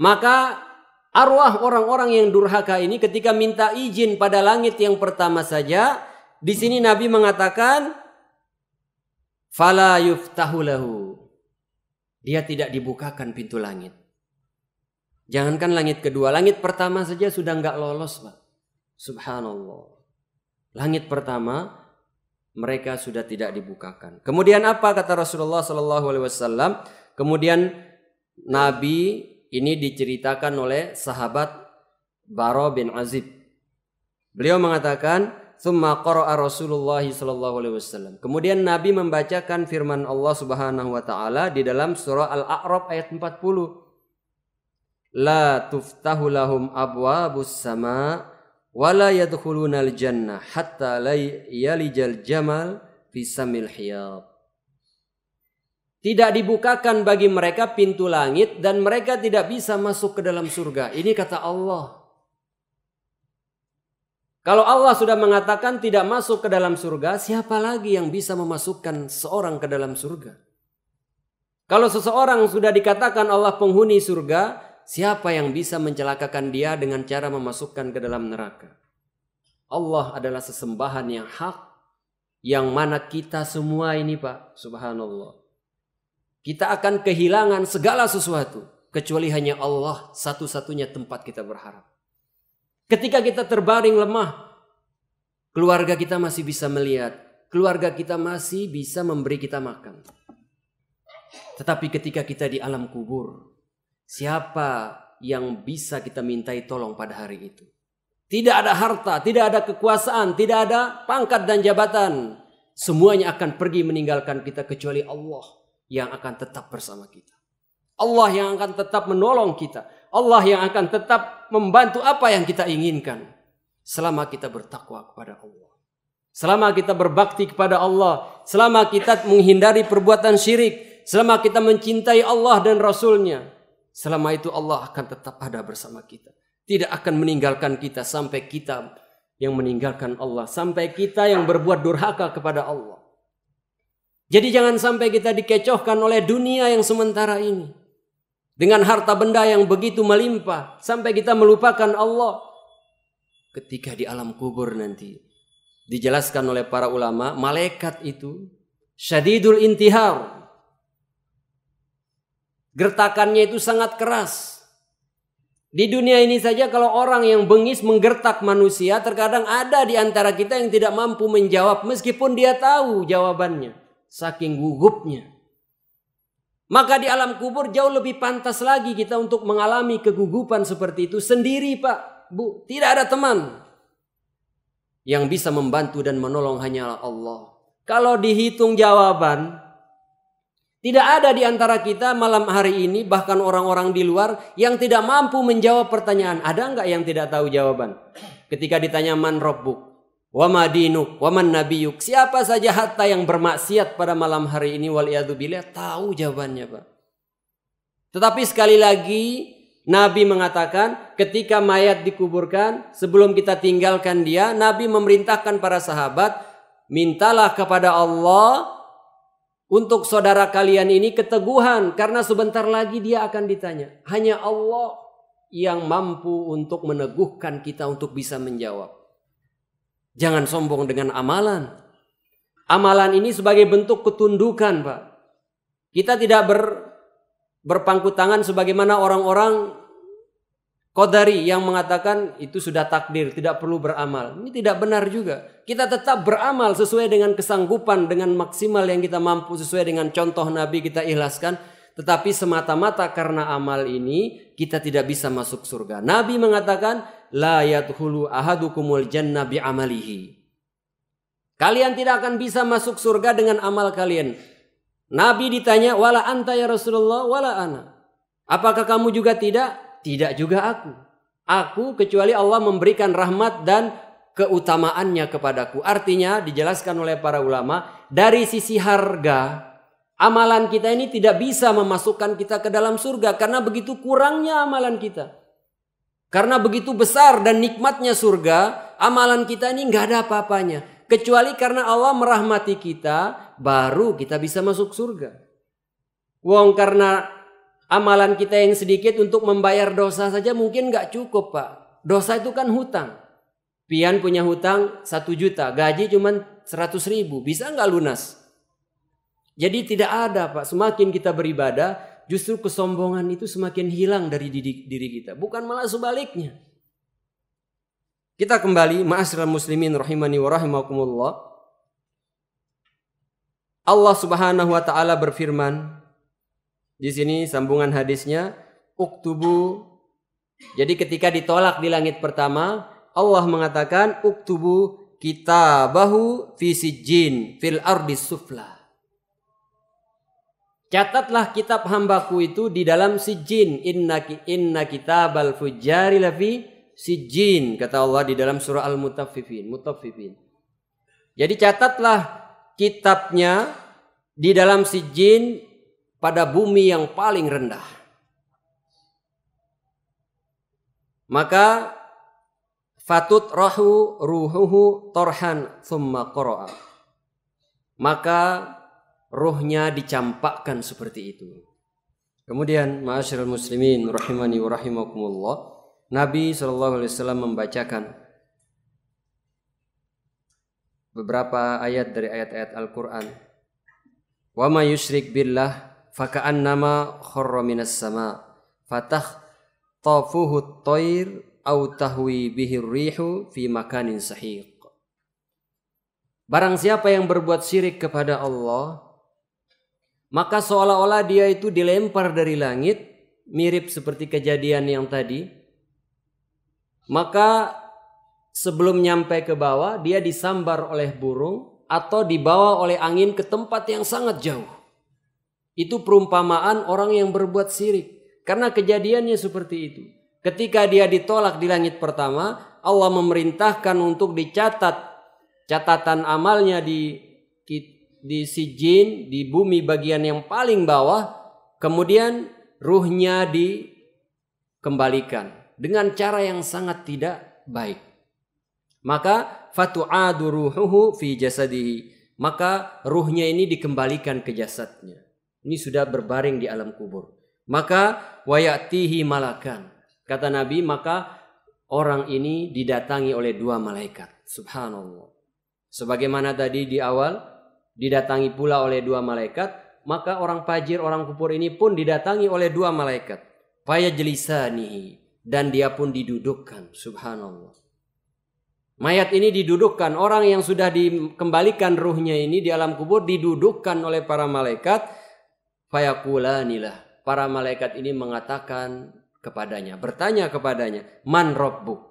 "Maka arwah orang-orang yang durhaka ini ketika minta izin pada langit yang pertama saja, di sini Nabi mengatakan, "Fala yuftahulahu Dia tidak dibukakan pintu langit. Jangankan langit kedua, langit pertama saja sudah nggak lolos, Pak. Subhanallah. Langit pertama mereka sudah tidak dibukakan. Kemudian apa kata Rasulullah Shallallahu Alaihi Wasallam? Kemudian Nabi ini diceritakan oleh sahabat Baro bin Azib. Beliau mengatakan, "Tsumma qara'a Rasulullah sallallahu alaihi wasallam." Kemudian Nabi membacakan firman Allah Subhanahu wa taala di dalam surah Al-A'raf ayat 40 la tuftahu lahum abwabus sama wala yadkhulunal jannah hatta la yalijal jamal fi samil hiyab tidak dibukakan bagi mereka pintu langit dan mereka tidak bisa masuk ke dalam surga. Ini kata Allah. Kalau Allah sudah mengatakan tidak masuk ke dalam surga, siapa lagi yang bisa memasukkan seorang ke dalam surga? Kalau seseorang sudah dikatakan Allah penghuni surga, siapa yang bisa mencelakakan dia dengan cara memasukkan ke dalam neraka? Allah adalah sesembahan yang hak yang mana kita semua ini Pak, subhanallah. Kita akan kehilangan segala sesuatu kecuali hanya Allah satu-satunya tempat kita berharap. Ketika kita terbaring lemah, keluarga kita masih bisa melihat, keluarga kita masih bisa memberi kita makan. Tetapi ketika kita di alam kubur, Siapa yang bisa kita mintai tolong pada hari itu? Tidak ada harta, tidak ada kekuasaan, tidak ada pangkat dan jabatan. Semuanya akan pergi meninggalkan kita kecuali Allah yang akan tetap bersama kita. Allah yang akan tetap menolong kita. Allah yang akan tetap membantu apa yang kita inginkan. Selama kita bertakwa kepada Allah. Selama kita berbakti kepada Allah. Selama kita menghindari perbuatan syirik. Selama kita mencintai Allah dan Rasulnya. Selama itu Allah akan tetap ada bersama kita. Tidak akan meninggalkan kita sampai kita yang meninggalkan Allah. Sampai kita yang berbuat durhaka kepada Allah. Jadi jangan sampai kita dikecohkan oleh dunia yang sementara ini. Dengan harta benda yang begitu melimpah. Sampai kita melupakan Allah. Ketika di alam kubur nanti. Dijelaskan oleh para ulama. Malaikat itu. Syadidul intihar Gertakannya itu sangat keras. Di dunia ini saja kalau orang yang bengis menggertak manusia terkadang ada di antara kita yang tidak mampu menjawab meskipun dia tahu jawabannya saking gugupnya. Maka di alam kubur jauh lebih pantas lagi kita untuk mengalami kegugupan seperti itu sendiri Pak, Bu. Tidak ada teman. Yang bisa membantu dan menolong hanyalah Allah. Kalau dihitung jawaban, tidak ada di antara kita malam hari ini bahkan orang-orang di luar yang tidak mampu menjawab pertanyaan. Ada nggak yang tidak tahu jawaban? Ketika ditanya man robbuk, wa madinuk, wa man nabiyuk. Siapa saja hatta yang bermaksiat pada malam hari ini wal billah tahu jawabannya, Pak. Tetapi sekali lagi Nabi mengatakan ketika mayat dikuburkan sebelum kita tinggalkan dia Nabi memerintahkan para sahabat mintalah kepada Allah untuk saudara kalian ini keteguhan karena sebentar lagi dia akan ditanya. Hanya Allah yang mampu untuk meneguhkan kita untuk bisa menjawab. Jangan sombong dengan amalan. Amalan ini sebagai bentuk ketundukan, Pak. Kita tidak ber, berpangku tangan sebagaimana orang-orang Kodari yang mengatakan itu sudah takdir, tidak perlu beramal. Ini tidak benar juga. Kita tetap beramal sesuai dengan kesanggupan, dengan maksimal yang kita mampu, sesuai dengan contoh Nabi kita ikhlaskan. Tetapi semata-mata karena amal ini kita tidak bisa masuk surga. Nabi mengatakan, La yadhulu ahadukumul jannah bi'amalihi. Kalian tidak akan bisa masuk surga dengan amal kalian. Nabi ditanya, wala anta ya Rasulullah, wala ana. Apakah kamu juga tidak? Tidak juga aku. Aku kecuali Allah memberikan rahmat dan keutamaannya kepadaku. Artinya dijelaskan oleh para ulama dari sisi harga amalan kita ini tidak bisa memasukkan kita ke dalam surga karena begitu kurangnya amalan kita. Karena begitu besar dan nikmatnya surga, amalan kita ini nggak ada apa-apanya. Kecuali karena Allah merahmati kita, baru kita bisa masuk surga. Wong karena amalan kita yang sedikit untuk membayar dosa saja mungkin nggak cukup pak. Dosa itu kan hutang. Pian punya hutang satu juta, gaji cuma seratus ribu, bisa nggak lunas? Jadi tidak ada pak, semakin kita beribadah justru kesombongan itu semakin hilang dari diri, kita. Bukan malah sebaliknya. Kita kembali ma'asyiral muslimin rahimani wa rahimakumullah. Allah Subhanahu wa taala berfirman, di sini sambungan hadisnya uktubu. Jadi ketika ditolak di langit pertama, Allah mengatakan uktubu bahu visi jin fil ardi sufla. Catatlah kitab hambaku itu di dalam si jin. Inna, inna bal fujari lafi jin Kata Allah di dalam surah Al-Mutaffifin. Mutaffifin. Jadi catatlah kitabnya di dalam si jin pada bumi yang paling rendah. Maka fatut rahu ruhuhu torhan thumma qara'a. Maka ruhnya dicampakkan seperti itu. Kemudian ma'asyiral muslimin rahimani wa rahimakumullah, Nabi sallallahu alaihi wasallam membacakan beberapa ayat dari ayat-ayat Al-Qur'an. Wa may yusyrik billah fakaan nama khurra sama fatah tafuhu tair au tahwi bihi rihu fi makanin sahiq Barang siapa yang berbuat syirik kepada Allah maka seolah-olah dia itu dilempar dari langit mirip seperti kejadian yang tadi maka sebelum nyampe ke bawah dia disambar oleh burung atau dibawa oleh angin ke tempat yang sangat jauh itu perumpamaan orang yang berbuat syirik. Karena kejadiannya seperti itu. Ketika dia ditolak di langit pertama, Allah memerintahkan untuk dicatat catatan amalnya di di sijin, di bumi bagian yang paling bawah, kemudian ruhnya dikembalikan dengan cara yang sangat tidak baik. Maka fatu'adu ruhuhu fi jasadihi. Maka ruhnya ini dikembalikan ke jasadnya. Ini sudah berbaring di alam kubur. Maka wayatihi malakan. Kata Nabi, maka orang ini didatangi oleh dua malaikat. Subhanallah. Sebagaimana tadi di awal, didatangi pula oleh dua malaikat, maka orang pajir, orang kubur ini pun didatangi oleh dua malaikat. jelisanihi. Dan dia pun didudukkan. Subhanallah. Mayat ini didudukkan. Orang yang sudah dikembalikan ruhnya ini di alam kubur didudukkan oleh para malaikat Fayakulanilah. Para malaikat ini mengatakan kepadanya, bertanya kepadanya, Man Robbu?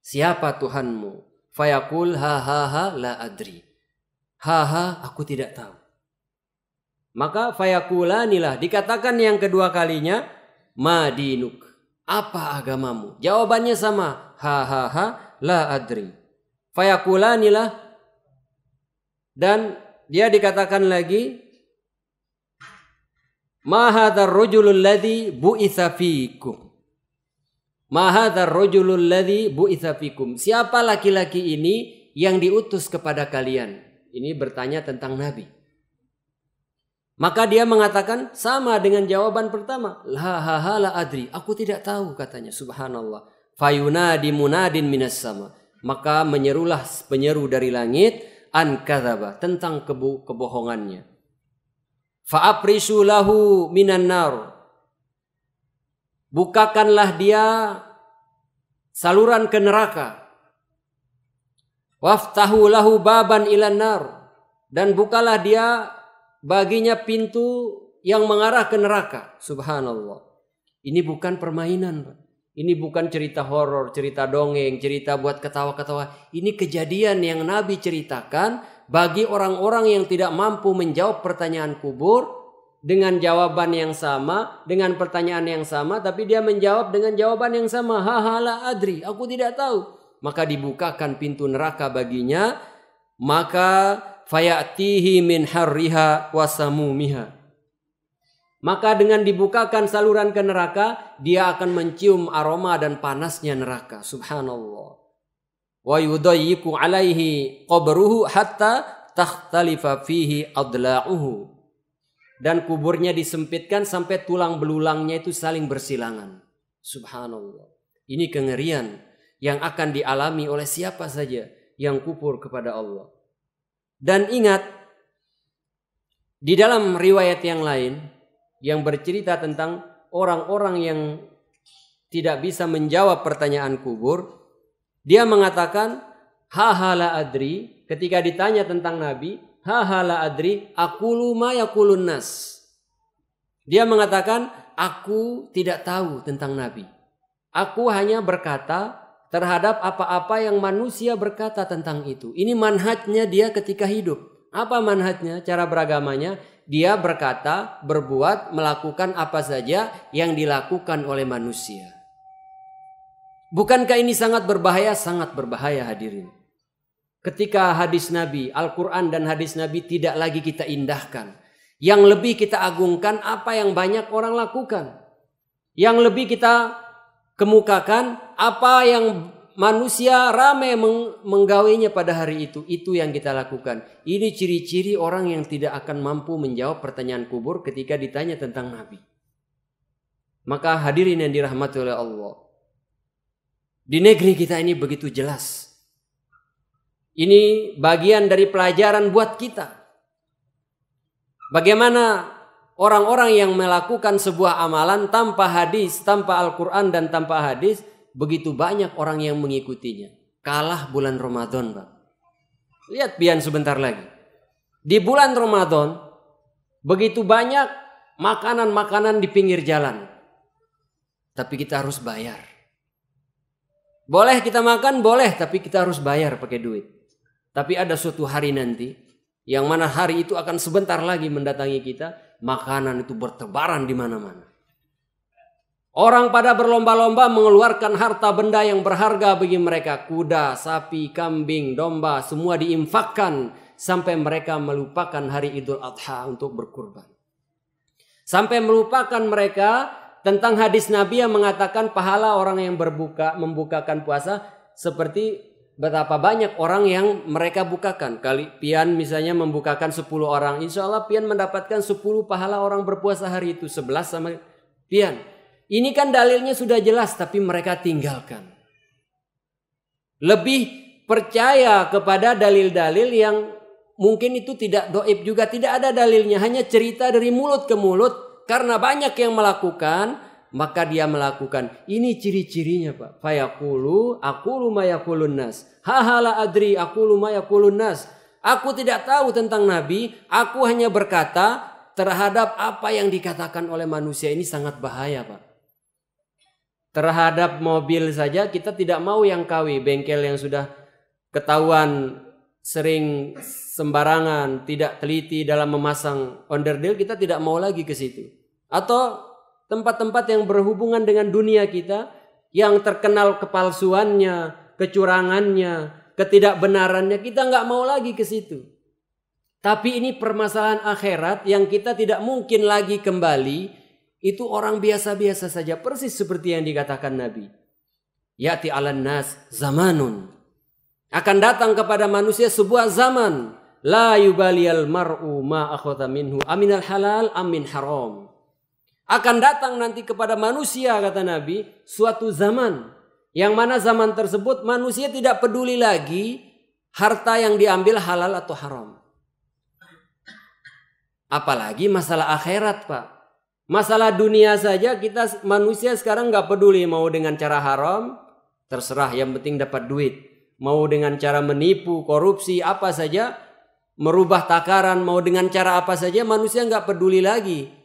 Siapa Tuhanmu? Fayakul ha ha ha la adri. Ha ha aku tidak tahu. Maka fayakulanilah dikatakan yang kedua kalinya, Madinuk. Apa agamamu? Jawabannya sama. Ha ha ha la adri. Fayakulanilah dan dia dikatakan lagi Ma hadzal rajulul ladzi bu'itsa fikum. Ma hadzal rajulul ladzi bu'itsa Siapa laki-laki ini yang diutus kepada kalian? Ini bertanya tentang nabi. Maka dia mengatakan sama dengan jawaban pertama. La ha ha la adri. Aku tidak tahu katanya. Subhanallah. di munadin minas sama. Maka menyerulah penyeru dari langit an kadzaba tentang kebo kebohongannya Fa'aprisu minan nar. Bukakanlah dia saluran ke neraka. Waftahu lahu baban ilan nar. Dan bukalah dia baginya pintu yang mengarah ke neraka. Subhanallah. Ini bukan permainan, Ini bukan cerita horor, cerita dongeng, cerita buat ketawa-ketawa. Ini kejadian yang Nabi ceritakan bagi orang-orang yang tidak mampu menjawab pertanyaan kubur dengan jawaban yang sama, dengan pertanyaan yang sama, tapi dia menjawab dengan jawaban yang sama. Hahala adri, aku tidak tahu. Maka dibukakan pintu neraka baginya, maka fayatihi min harriha wasamumiha. Maka dengan dibukakan saluran ke neraka, dia akan mencium aroma dan panasnya neraka. Subhanallah wa yudayiku alaihi qabruhu hatta takhtalifa fihi adla'uhu dan kuburnya disempitkan sampai tulang belulangnya itu saling bersilangan. Subhanallah. Ini kengerian yang akan dialami oleh siapa saja yang kufur kepada Allah. Dan ingat di dalam riwayat yang lain yang bercerita tentang orang-orang yang tidak bisa menjawab pertanyaan kubur dia mengatakan, hahala adri, ketika ditanya tentang Nabi, hahala adri, aku ma nas. Dia mengatakan, aku tidak tahu tentang Nabi. Aku hanya berkata terhadap apa-apa yang manusia berkata tentang itu. Ini manhajnya dia ketika hidup. Apa manhajnya? Cara beragamanya? Dia berkata, berbuat, melakukan apa saja yang dilakukan oleh manusia. Bukankah ini sangat berbahaya? Sangat berbahaya hadirin. Ketika hadis Nabi, Al-Quran dan hadis Nabi tidak lagi kita indahkan. Yang lebih kita agungkan apa yang banyak orang lakukan. Yang lebih kita kemukakan apa yang manusia ramai meng menggawainya pada hari itu. Itu yang kita lakukan. Ini ciri-ciri orang yang tidak akan mampu menjawab pertanyaan kubur ketika ditanya tentang Nabi. Maka hadirin yang dirahmati oleh Allah. Di negeri kita ini begitu jelas. Ini bagian dari pelajaran buat kita. Bagaimana orang-orang yang melakukan sebuah amalan tanpa hadis, tanpa Al-Quran dan tanpa hadis, begitu banyak orang yang mengikutinya. Kalah bulan Ramadan, Bang. Lihat Bian sebentar lagi. Di bulan Ramadan, begitu banyak makanan-makanan di pinggir jalan. Tapi kita harus bayar. Boleh kita makan, boleh, tapi kita harus bayar pakai duit. Tapi ada suatu hari nanti, yang mana hari itu akan sebentar lagi mendatangi kita, makanan itu bertebaran di mana-mana. Orang pada berlomba-lomba mengeluarkan harta benda yang berharga bagi mereka. Kuda, sapi, kambing, domba, semua diinfakkan sampai mereka melupakan hari Idul Adha untuk berkurban. Sampai melupakan mereka tentang hadis Nabi yang mengatakan pahala orang yang berbuka membukakan puasa seperti betapa banyak orang yang mereka bukakan. Kali pian misalnya membukakan 10 orang, insya Allah pian mendapatkan 10 pahala orang berpuasa hari itu 11 sama pian. Ini kan dalilnya sudah jelas tapi mereka tinggalkan. Lebih percaya kepada dalil-dalil yang mungkin itu tidak doib juga tidak ada dalilnya hanya cerita dari mulut ke mulut karena banyak yang melakukan, maka dia melakukan. Ini ciri-cirinya, Pak. Fayaqulu, aqulu ma nas. Hahala adri, aku ma nas. Aku tidak tahu tentang Nabi, aku hanya berkata terhadap apa yang dikatakan oleh manusia ini sangat bahaya, Pak. Terhadap mobil saja kita tidak mau yang kawi bengkel yang sudah ketahuan sering sembarangan, tidak teliti dalam memasang onderdil, kita tidak mau lagi ke situ atau tempat-tempat yang berhubungan dengan dunia kita yang terkenal kepalsuannya, kecurangannya, ketidakbenarannya, kita nggak mau lagi ke situ. Tapi ini permasalahan akhirat yang kita tidak mungkin lagi kembali. Itu orang biasa-biasa saja persis seperti yang dikatakan Nabi. Yati alan nas zamanun. Akan datang kepada manusia sebuah zaman. La yubaliyal mar'u ma akhwata minhu aminal halal amin haram akan datang nanti kepada manusia kata Nabi suatu zaman yang mana zaman tersebut manusia tidak peduli lagi harta yang diambil halal atau haram. Apalagi masalah akhirat pak. Masalah dunia saja kita manusia sekarang nggak peduli mau dengan cara haram terserah yang penting dapat duit. Mau dengan cara menipu, korupsi, apa saja merubah takaran, mau dengan cara apa saja manusia nggak peduli lagi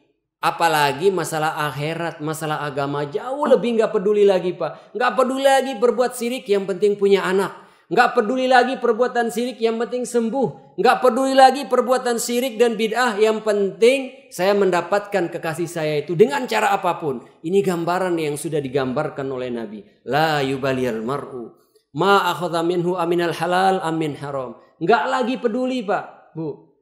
Apalagi masalah akhirat, masalah agama jauh lebih nggak peduli lagi pak. Nggak peduli lagi perbuatan sirik yang penting punya anak. Nggak peduli lagi perbuatan sirik yang penting sembuh. Nggak peduli lagi perbuatan sirik dan bid'ah yang penting saya mendapatkan kekasih saya itu dengan cara apapun. Ini gambaran yang sudah digambarkan oleh Nabi. La yubalir mar'u. Ma minhu aminal halal amin haram. Nggak lagi peduli pak. Bu,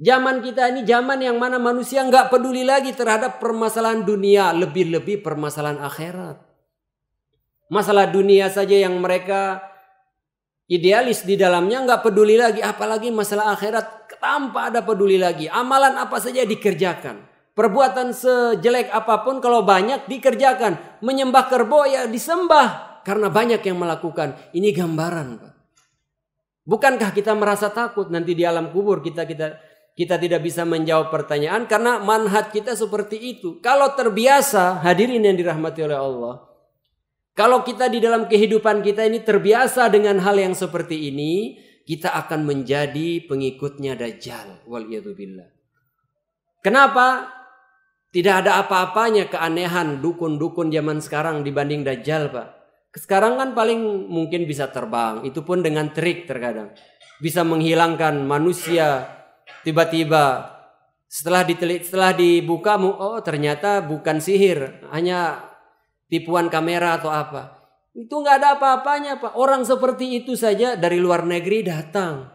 Zaman kita ini zaman yang mana manusia nggak peduli lagi terhadap permasalahan dunia, lebih-lebih permasalahan akhirat. Masalah dunia saja yang mereka idealis di dalamnya nggak peduli lagi, apalagi masalah akhirat tanpa ada peduli lagi. Amalan apa saja dikerjakan. Perbuatan sejelek apapun kalau banyak dikerjakan. Menyembah kerbau ya disembah karena banyak yang melakukan. Ini gambaran Bukankah kita merasa takut nanti di alam kubur kita kita kita tidak bisa menjawab pertanyaan karena manhat kita seperti itu. Kalau terbiasa, hadirin yang dirahmati oleh Allah. Kalau kita di dalam kehidupan kita ini terbiasa dengan hal yang seperti ini, kita akan menjadi pengikutnya Dajjal. Waliyadzubillah. Kenapa? Tidak ada apa-apanya keanehan dukun-dukun zaman sekarang dibanding Dajjal, Pak. Sekarang kan paling mungkin bisa terbang, itu pun dengan trik terkadang. Bisa menghilangkan manusia tiba-tiba setelah ditelit setelah dibuka oh ternyata bukan sihir hanya tipuan kamera atau apa itu nggak ada apa-apanya pak orang seperti itu saja dari luar negeri datang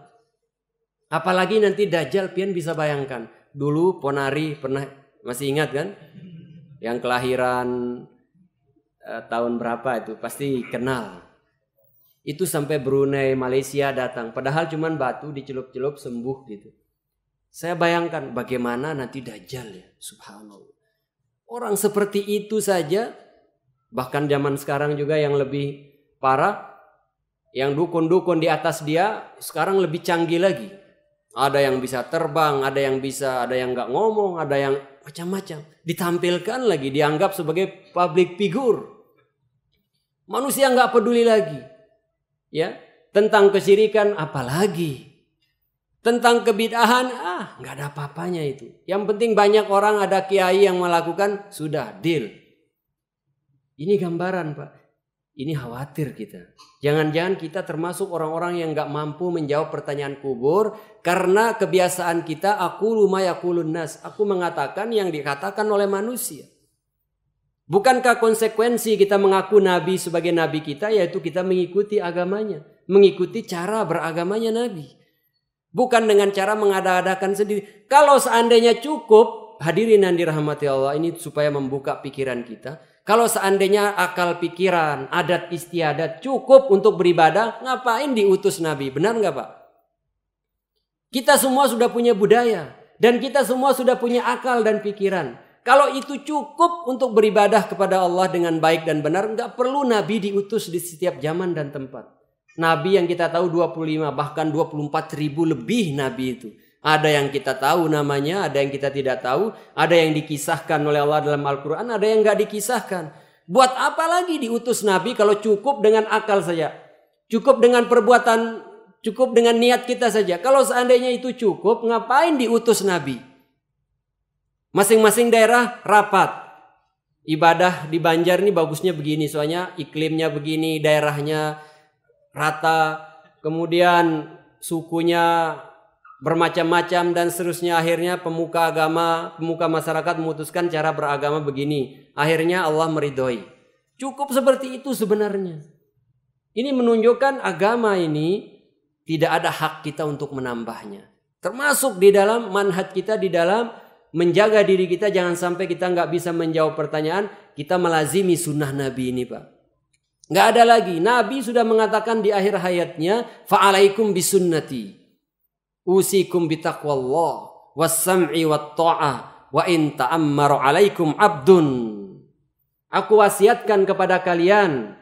apalagi nanti dajjal pian bisa bayangkan dulu ponari pernah masih ingat kan yang kelahiran eh, tahun berapa itu pasti kenal itu sampai Brunei Malaysia datang padahal cuman batu dicelup-celup sembuh gitu saya bayangkan bagaimana nanti Dajjal ya, subhanallah. Orang seperti itu saja, bahkan zaman sekarang juga yang lebih parah, yang dukun-dukun di atas dia sekarang lebih canggih lagi. Ada yang bisa terbang, ada yang bisa, ada yang nggak ngomong, ada yang macam-macam. Ditampilkan lagi, dianggap sebagai public figure. Manusia nggak peduli lagi, ya tentang kesirikan apalagi tentang kebidahan, ah nggak ada apa-apanya itu. Yang penting banyak orang ada kiai yang melakukan, sudah deal. Ini gambaran Pak. Ini khawatir kita. Jangan-jangan kita termasuk orang-orang yang nggak mampu menjawab pertanyaan kubur karena kebiasaan kita aku lumayakulun nas. Aku mengatakan yang dikatakan oleh manusia. Bukankah konsekuensi kita mengaku Nabi sebagai Nabi kita yaitu kita mengikuti agamanya. Mengikuti cara beragamanya Nabi. Bukan dengan cara mengada-adakan sendiri. Kalau seandainya cukup, hadirin yang dirahmati Allah ini supaya membuka pikiran kita. Kalau seandainya akal pikiran, adat istiadat cukup untuk beribadah, ngapain diutus Nabi? Benar nggak Pak? Kita semua sudah punya budaya. Dan kita semua sudah punya akal dan pikiran. Kalau itu cukup untuk beribadah kepada Allah dengan baik dan benar, nggak perlu Nabi diutus di setiap zaman dan tempat. Nabi yang kita tahu 25 bahkan 24 ribu lebih nabi itu. Ada yang kita tahu namanya, ada yang kita tidak tahu, ada yang dikisahkan oleh Allah dalam Al-Quran, ada yang nggak dikisahkan. Buat apa lagi diutus Nabi kalau cukup dengan akal saja? Cukup dengan perbuatan, cukup dengan niat kita saja. Kalau seandainya itu cukup, ngapain diutus Nabi? Masing-masing daerah rapat, ibadah di Banjar ini bagusnya begini soalnya iklimnya begini daerahnya rata, kemudian sukunya bermacam-macam dan seterusnya akhirnya pemuka agama, pemuka masyarakat memutuskan cara beragama begini. Akhirnya Allah meridhoi. Cukup seperti itu sebenarnya. Ini menunjukkan agama ini tidak ada hak kita untuk menambahnya. Termasuk di dalam manhat kita di dalam menjaga diri kita jangan sampai kita nggak bisa menjawab pertanyaan kita melazimi sunnah Nabi ini pak. Nggak ada lagi. Nabi sudah mengatakan di akhir hayatnya, fa'alaikum bisunnati. Usikum bitaqwallah. Wassam'i wa ta'ah. Wa in ta'ammaru alaikum abdun. Aku wasiatkan kepada kalian.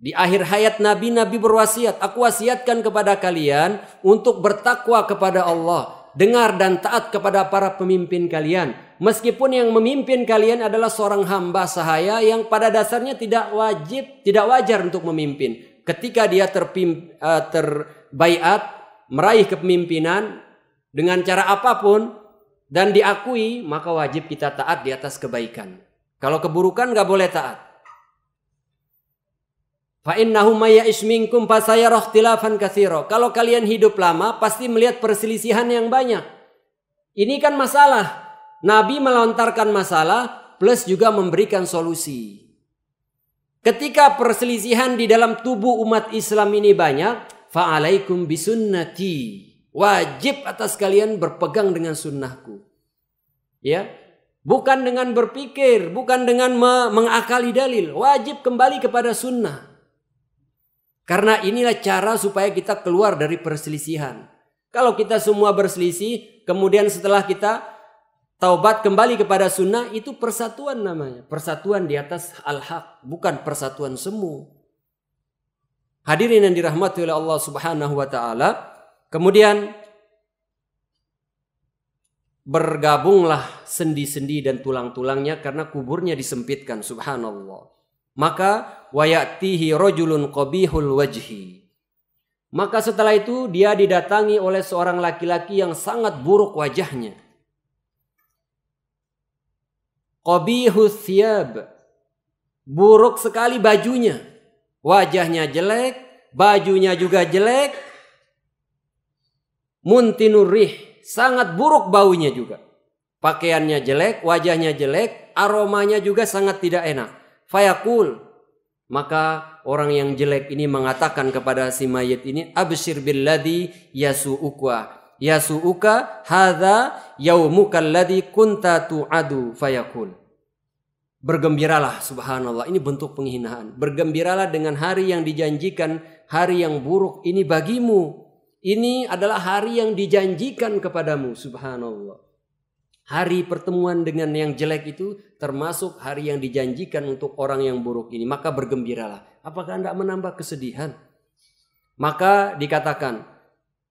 Di akhir hayat Nabi, Nabi berwasiat. Aku wasiatkan kepada kalian untuk bertakwa kepada Allah. Dengar dan taat kepada para pemimpin kalian Meskipun yang memimpin kalian adalah seorang hamba sahaya yang pada dasarnya tidak wajib, tidak wajar untuk memimpin. Ketika dia terpim, uh, terbaiat, meraih kepemimpinan dengan cara apapun dan diakui, maka wajib kita taat di atas kebaikan. Kalau keburukan gak boleh taat. Fa innahu isminkum kathiro. Kalau kalian hidup lama pasti melihat perselisihan yang banyak. Ini kan masalah. Nabi melontarkan masalah plus juga memberikan solusi. Ketika perselisihan di dalam tubuh umat Islam ini banyak, fa'alaikum bisunnati. Wajib atas kalian berpegang dengan sunnahku. Ya, bukan dengan berpikir, bukan dengan mengakali dalil, wajib kembali kepada sunnah. Karena inilah cara supaya kita keluar dari perselisihan. Kalau kita semua berselisih, kemudian setelah kita Taubat kembali kepada sunnah itu persatuan namanya. Persatuan di atas al-haq. Bukan persatuan semu. Hadirin yang dirahmati oleh Allah subhanahu wa ta'ala. Kemudian bergabunglah sendi-sendi dan tulang-tulangnya karena kuburnya disempitkan subhanallah. Maka wayatihi rojulun qabihul wajhi. Maka setelah itu dia didatangi oleh seorang laki-laki yang sangat buruk wajahnya. Qabihus thiyab. Buruk sekali bajunya. Wajahnya jelek, bajunya juga jelek. Muntinurih, sangat buruk baunya juga. Pakaiannya jelek, wajahnya jelek, aromanya juga sangat tidak enak. Fayakul maka orang yang jelek ini mengatakan kepada si mayit ini absyir billadhi yasu'uka yasu'uka hadza yaumuka alladhi kunta tu'adu fayakul. Bergembiralah subhanallah. Ini bentuk penghinaan. Bergembiralah dengan hari yang dijanjikan. Hari yang buruk ini bagimu. Ini adalah hari yang dijanjikan kepadamu subhanallah. Hari pertemuan dengan yang jelek itu termasuk hari yang dijanjikan untuk orang yang buruk ini. Maka bergembiralah. Apakah anda menambah kesedihan? Maka dikatakan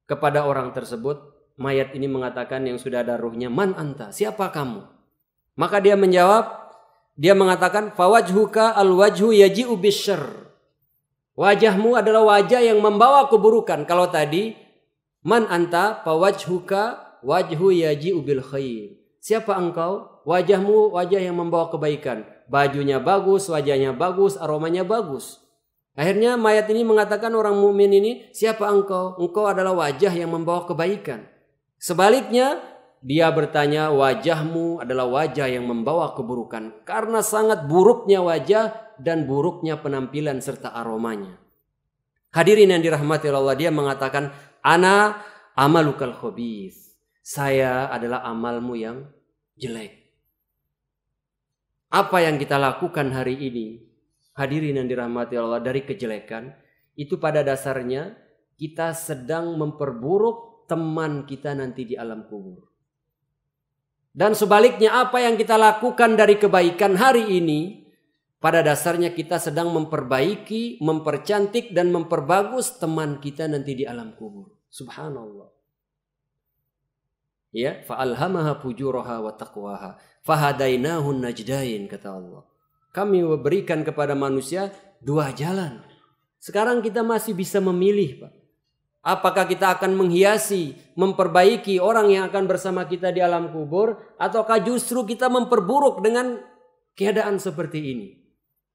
kepada orang tersebut, mayat ini mengatakan yang sudah ada ruhnya, man anta, siapa kamu? Maka dia menjawab, dia mengatakan fawajhuka alwajhu yaji ubisher. Wajahmu adalah wajah yang membawa keburukan. Kalau tadi man anta fawajhuka wajhu yaji ubil khair. Siapa engkau? Wajahmu wajah yang membawa kebaikan. Bajunya bagus, wajahnya bagus, aromanya bagus. Akhirnya mayat ini mengatakan orang mukmin ini, siapa engkau? Engkau adalah wajah yang membawa kebaikan. Sebaliknya, dia bertanya, wajahmu adalah wajah yang membawa keburukan karena sangat buruknya wajah dan buruknya penampilan serta aromanya. Hadirin yang dirahmati Allah, dia mengatakan, Ana amalukal khobis. Saya adalah amalmu yang jelek. Apa yang kita lakukan hari ini, hadirin yang dirahmati Allah, dari kejelekan, itu pada dasarnya kita sedang memperburuk teman kita nanti di alam kubur. Dan sebaliknya apa yang kita lakukan dari kebaikan hari ini pada dasarnya kita sedang memperbaiki, mempercantik dan memperbagus teman kita nanti di alam kubur. Subhanallah. Ya, fa'alhamaha fujuraha wa taqwaha. Fahadainahun najdain kata Allah. Kami berikan kepada manusia dua jalan. Sekarang kita masih bisa memilih, Pak. Apakah kita akan menghiasi, memperbaiki orang yang akan bersama kita di alam kubur ataukah justru kita memperburuk dengan keadaan seperti ini?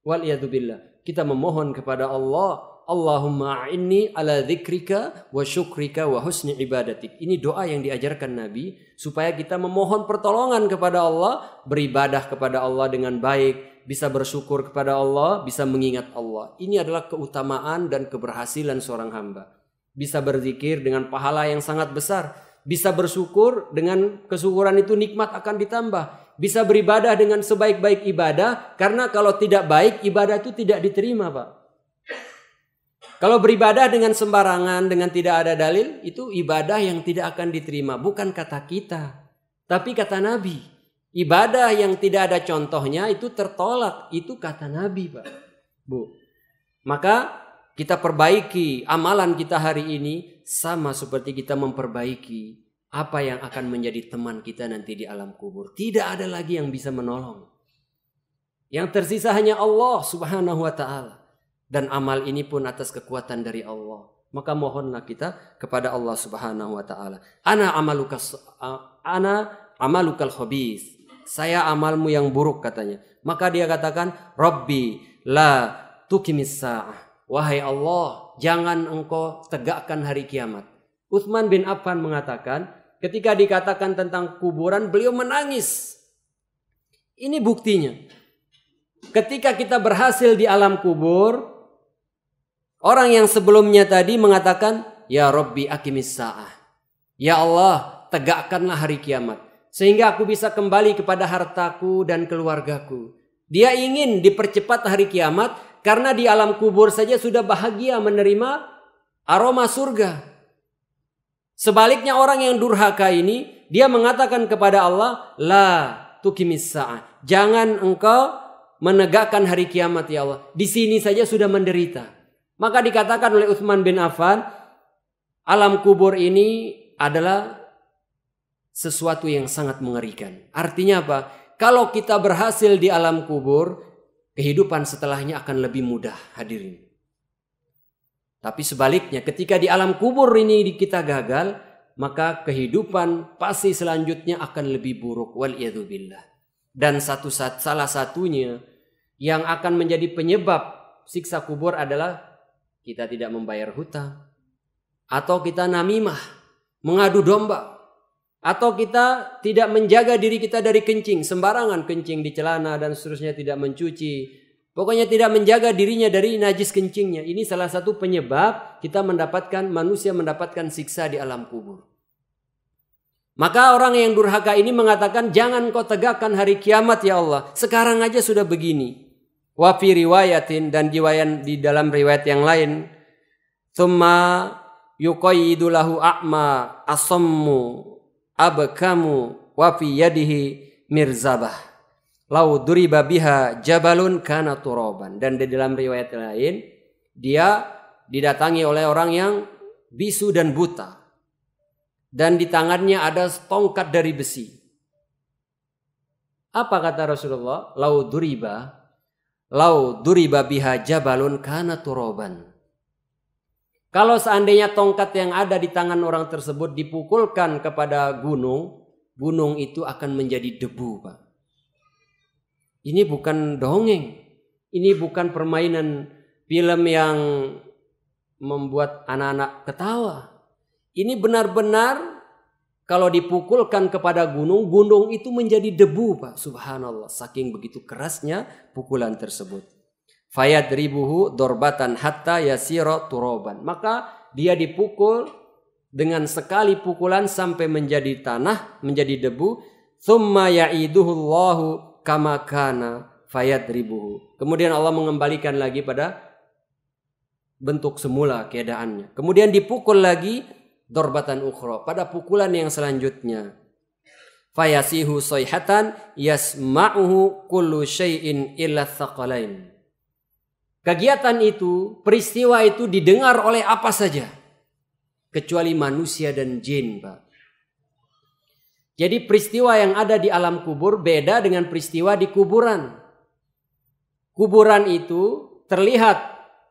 Waliyadzubillah. Kita memohon kepada Allah, Allahumma a'inni ala dzikrika wa syukrika wa husni ibadatik. Ini doa yang diajarkan Nabi supaya kita memohon pertolongan kepada Allah, beribadah kepada Allah dengan baik, bisa bersyukur kepada Allah, bisa mengingat Allah. Ini adalah keutamaan dan keberhasilan seorang hamba bisa berzikir dengan pahala yang sangat besar, bisa bersyukur dengan kesyukuran itu nikmat akan ditambah, bisa beribadah dengan sebaik-baik ibadah karena kalau tidak baik ibadah itu tidak diterima, Pak. Kalau beribadah dengan sembarangan, dengan tidak ada dalil, itu ibadah yang tidak akan diterima, bukan kata kita, tapi kata Nabi. Ibadah yang tidak ada contohnya itu tertolak, itu kata Nabi, Pak. Bu. Maka kita perbaiki amalan kita hari ini sama seperti kita memperbaiki apa yang akan menjadi teman kita nanti di alam kubur. Tidak ada lagi yang bisa menolong. Yang tersisa hanya Allah Subhanahu wa taala dan amal ini pun atas kekuatan dari Allah. Maka mohonlah kita kepada Allah Subhanahu wa taala. Ana amaluka ana amalukal khabis. Saya amalmu yang buruk katanya. Maka dia katakan, "Rabbi la tukimis sa'ah." Wahai Allah, jangan engkau tegakkan hari kiamat. Uthman bin Affan mengatakan, ketika dikatakan tentang kuburan, beliau menangis. Ini buktinya. Ketika kita berhasil di alam kubur, orang yang sebelumnya tadi mengatakan, Ya Rabbi akimis sa'ah. Ya Allah, tegakkanlah hari kiamat. Sehingga aku bisa kembali kepada hartaku dan keluargaku. Dia ingin dipercepat hari kiamat karena di alam kubur saja sudah bahagia menerima aroma surga. Sebaliknya orang yang durhaka ini dia mengatakan kepada Allah, "La tukimis Jangan engkau menegakkan hari kiamat ya Allah. Di sini saja sudah menderita. Maka dikatakan oleh Utsman bin Affan, alam kubur ini adalah sesuatu yang sangat mengerikan. Artinya apa? Kalau kita berhasil di alam kubur, kehidupan setelahnya akan lebih mudah hadirin. Tapi sebaliknya ketika di alam kubur ini kita gagal, maka kehidupan pasti selanjutnya akan lebih buruk wal Dan satu salah satunya yang akan menjadi penyebab siksa kubur adalah kita tidak membayar hutang atau kita namimah, mengadu domba, atau kita tidak menjaga diri kita dari kencing, sembarangan kencing di celana dan seterusnya tidak mencuci. Pokoknya tidak menjaga dirinya dari najis kencingnya. Ini salah satu penyebab kita mendapatkan manusia mendapatkan siksa di alam kubur. Maka orang yang durhaka ini mengatakan jangan kau tegakkan hari kiamat ya Allah. Sekarang aja sudah begini. Wafi riwayatin dan diwayan di dalam riwayat yang lain. yukoi yuqayyidu akma asammu abkamu wa fi yadihi mirzabah lau duriba biha jabalun kana turoban. dan di dalam riwayat lain dia didatangi oleh orang yang bisu dan buta dan di tangannya ada tongkat dari besi apa kata Rasulullah lau duriba lau duriba biha jabalun kana turoban. Kalau seandainya tongkat yang ada di tangan orang tersebut dipukulkan kepada gunung, gunung itu akan menjadi debu, Pak. Ini bukan dongeng. Ini bukan permainan film yang membuat anak-anak ketawa. Ini benar-benar kalau dipukulkan kepada gunung, gunung itu menjadi debu, Pak. Subhanallah, saking begitu kerasnya pukulan tersebut ribuhu dorbatan hatta yasiro turoban. Maka dia dipukul dengan sekali pukulan sampai menjadi tanah, menjadi debu. Thumma ya'iduhullahu kamakana fayad ribuhu. Kemudian Allah mengembalikan lagi pada bentuk semula keadaannya. Kemudian dipukul lagi dorbatan ukhro pada pukulan yang selanjutnya. Fayasihu sayhatan yasma'uhu kullu syai'in illa thakalain. Kegiatan itu, peristiwa itu didengar oleh apa saja. Kecuali manusia dan jin, Pak. Jadi peristiwa yang ada di alam kubur beda dengan peristiwa di kuburan. Kuburan itu terlihat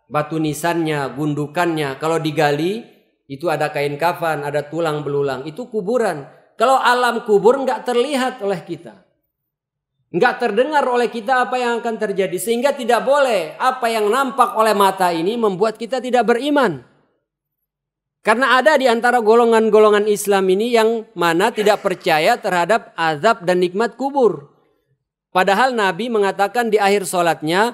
batu nisannya, gundukannya. Kalau digali itu ada kain kafan, ada tulang belulang. Itu kuburan. Kalau alam kubur nggak terlihat oleh kita. Enggak terdengar oleh kita apa yang akan terjadi. Sehingga tidak boleh apa yang nampak oleh mata ini membuat kita tidak beriman. Karena ada di antara golongan-golongan Islam ini yang mana tidak percaya terhadap azab dan nikmat kubur. Padahal Nabi mengatakan di akhir solatnya,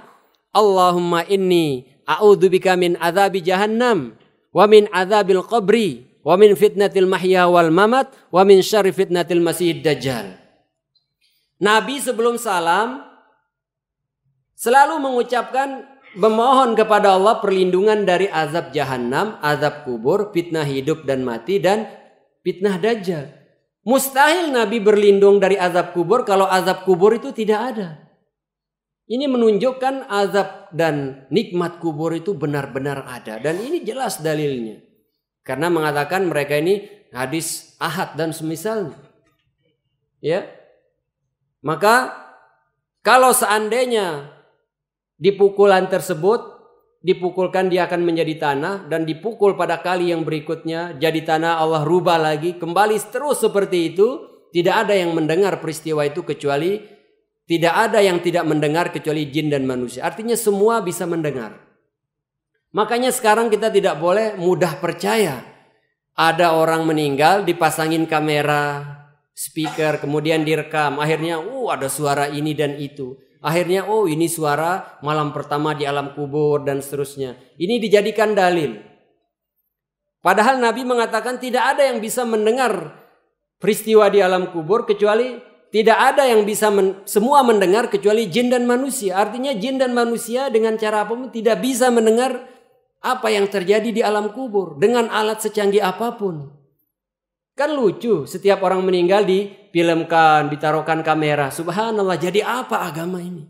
Allahumma inni a'udzubika min azabi jahannam wa min azabil qabri wa min fitnatil mahya wal mamat wa min syarif fitnatil masih dajjal. Nabi sebelum salam selalu mengucapkan memohon kepada Allah perlindungan dari azab jahanam, azab kubur, fitnah hidup dan mati dan fitnah dajjal. Mustahil Nabi berlindung dari azab kubur kalau azab kubur itu tidak ada. Ini menunjukkan azab dan nikmat kubur itu benar-benar ada dan ini jelas dalilnya. Karena mengatakan mereka ini hadis ahad dan semisal, Ya, maka kalau seandainya dipukulan tersebut dipukulkan dia akan menjadi tanah dan dipukul pada kali yang berikutnya jadi tanah Allah rubah lagi kembali terus seperti itu tidak ada yang mendengar peristiwa itu kecuali tidak ada yang tidak mendengar kecuali jin dan manusia artinya semua bisa mendengar makanya sekarang kita tidak boleh mudah percaya ada orang meninggal dipasangin kamera speaker, kemudian direkam. Akhirnya, oh ada suara ini dan itu. Akhirnya, oh ini suara malam pertama di alam kubur dan seterusnya. Ini dijadikan dalil. Padahal Nabi mengatakan tidak ada yang bisa mendengar peristiwa di alam kubur kecuali tidak ada yang bisa men, semua mendengar kecuali jin dan manusia. Artinya jin dan manusia dengan cara apapun tidak bisa mendengar apa yang terjadi di alam kubur dengan alat secanggih apapun. Kan lucu, setiap orang meninggal di filmkan, ditaruhkan kamera. Subhanallah, jadi apa agama ini?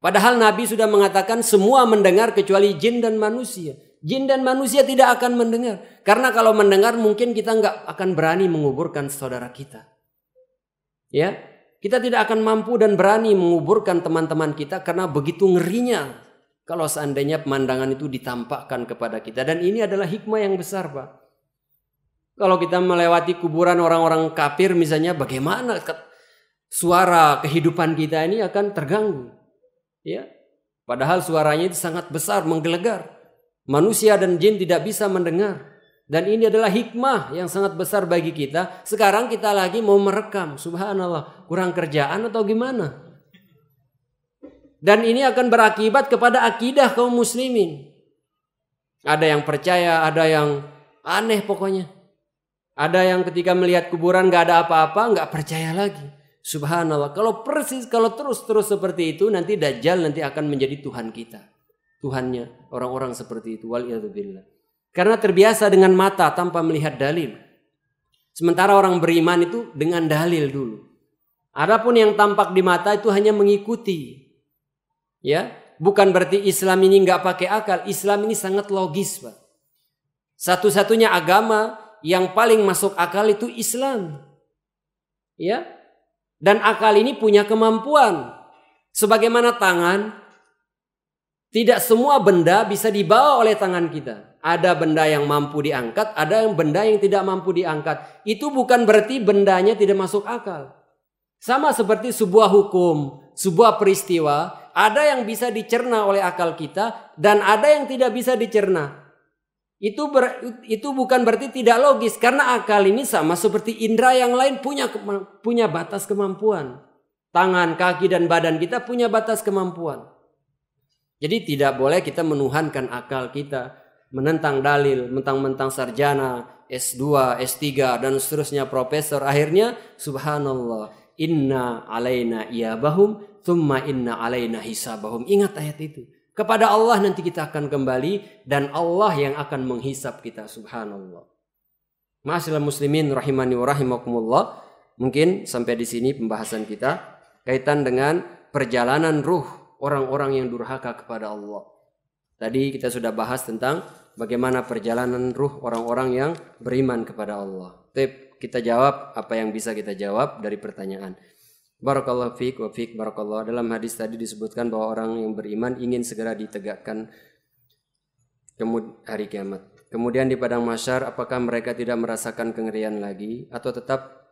Padahal Nabi sudah mengatakan semua mendengar kecuali jin dan manusia. Jin dan manusia tidak akan mendengar. Karena kalau mendengar mungkin kita nggak akan berani menguburkan saudara kita. Ya, kita tidak akan mampu dan berani menguburkan teman-teman kita karena begitu ngerinya kalau seandainya pemandangan itu ditampakkan kepada kita. Dan ini adalah hikmah yang besar, Pak. Kalau kita melewati kuburan orang-orang kafir misalnya bagaimana suara kehidupan kita ini akan terganggu. Ya. Padahal suaranya itu sangat besar menggelegar. Manusia dan jin tidak bisa mendengar. Dan ini adalah hikmah yang sangat besar bagi kita. Sekarang kita lagi mau merekam. Subhanallah, kurang kerjaan atau gimana? Dan ini akan berakibat kepada akidah kaum muslimin. Ada yang percaya, ada yang aneh pokoknya. Ada yang ketika melihat kuburan gak ada apa-apa, gak percaya lagi. Subhanallah. Kalau persis, kalau terus-terus seperti itu, nanti Dajjal nanti akan menjadi Tuhan kita. Tuhannya orang-orang seperti itu. Waliyahzubillah. Karena terbiasa dengan mata tanpa melihat dalil. Sementara orang beriman itu dengan dalil dulu. Adapun yang tampak di mata itu hanya mengikuti. Ya, bukan berarti Islam ini nggak pakai akal. Islam ini sangat logis, Pak. Satu-satunya agama yang paling masuk akal itu Islam. Ya. Dan akal ini punya kemampuan. Sebagaimana tangan tidak semua benda bisa dibawa oleh tangan kita. Ada benda yang mampu diangkat, ada yang benda yang tidak mampu diangkat. Itu bukan berarti bendanya tidak masuk akal. Sama seperti sebuah hukum, sebuah peristiwa, ada yang bisa dicerna oleh akal kita dan ada yang tidak bisa dicerna. Itu ber, itu bukan berarti tidak logis karena akal ini sama seperti indera yang lain punya punya batas kemampuan. Tangan, kaki dan badan kita punya batas kemampuan. Jadi tidak boleh kita menuhankan akal kita, menentang dalil, mentang-mentang sarjana, S2, S3 dan seterusnya profesor. Akhirnya subhanallah, inna alaina iyabahum, thumma inna alaina hisabahum. Ingat ayat itu. Kepada Allah nanti kita akan kembali dan Allah yang akan menghisap kita subhanallah. Masalah muslimin rahimani wa rahimakumullah. Mungkin sampai di sini pembahasan kita kaitan dengan perjalanan ruh orang-orang yang durhaka kepada Allah. Tadi kita sudah bahas tentang bagaimana perjalanan ruh orang-orang yang beriman kepada Allah. Tip, kita jawab apa yang bisa kita jawab dari pertanyaan. Barakallahu fiq wa fiq barakallah. Dalam hadis tadi disebutkan bahwa orang yang beriman ingin segera ditegakkan hari kiamat. Kemudian di padang masyar apakah mereka tidak merasakan kengerian lagi atau tetap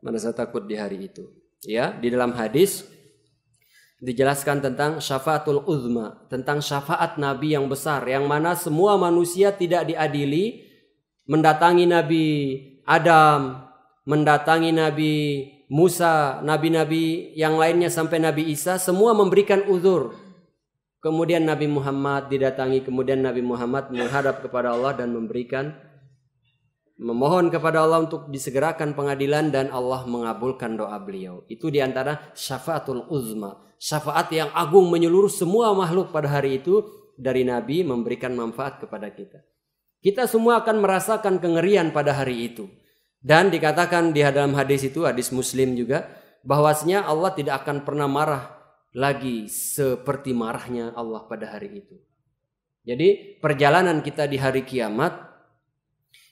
merasa takut di hari itu? Ya, di dalam hadis dijelaskan tentang syafaatul uzma, tentang syafaat nabi yang besar yang mana semua manusia tidak diadili mendatangi nabi Adam, mendatangi nabi Musa, nabi-nabi yang lainnya sampai Nabi Isa semua memberikan uzur. Kemudian Nabi Muhammad didatangi, kemudian Nabi Muhammad menghadap kepada Allah dan memberikan memohon kepada Allah untuk disegerakan pengadilan dan Allah mengabulkan doa beliau. Itu diantara syafaatul uzma, syafaat yang agung menyeluruh semua makhluk pada hari itu dari Nabi memberikan manfaat kepada kita. Kita semua akan merasakan kengerian pada hari itu. Dan dikatakan di dalam hadis itu hadis Muslim juga bahwasanya Allah tidak akan pernah marah lagi seperti marahnya Allah pada hari itu. Jadi perjalanan kita di hari kiamat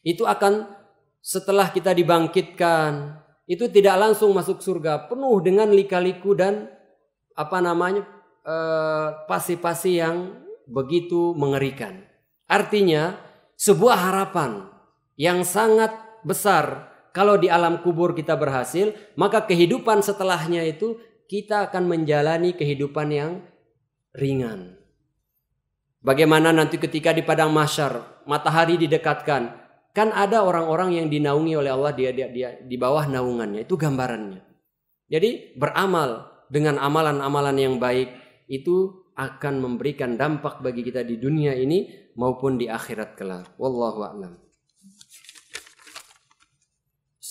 itu akan setelah kita dibangkitkan itu tidak langsung masuk surga penuh dengan lika-liku dan apa namanya eh, pasi-pasi eh, yang begitu mengerikan. Artinya sebuah harapan yang sangat besar. Kalau di alam kubur kita berhasil, maka kehidupan setelahnya itu kita akan menjalani kehidupan yang ringan. Bagaimana nanti ketika di padang mahsyar matahari didekatkan, kan ada orang-orang yang dinaungi oleh Allah dia, dia, dia di bawah naungannya. Itu gambarannya. Jadi beramal dengan amalan-amalan yang baik itu akan memberikan dampak bagi kita di dunia ini maupun di akhirat kelak. Wallahu a'lam.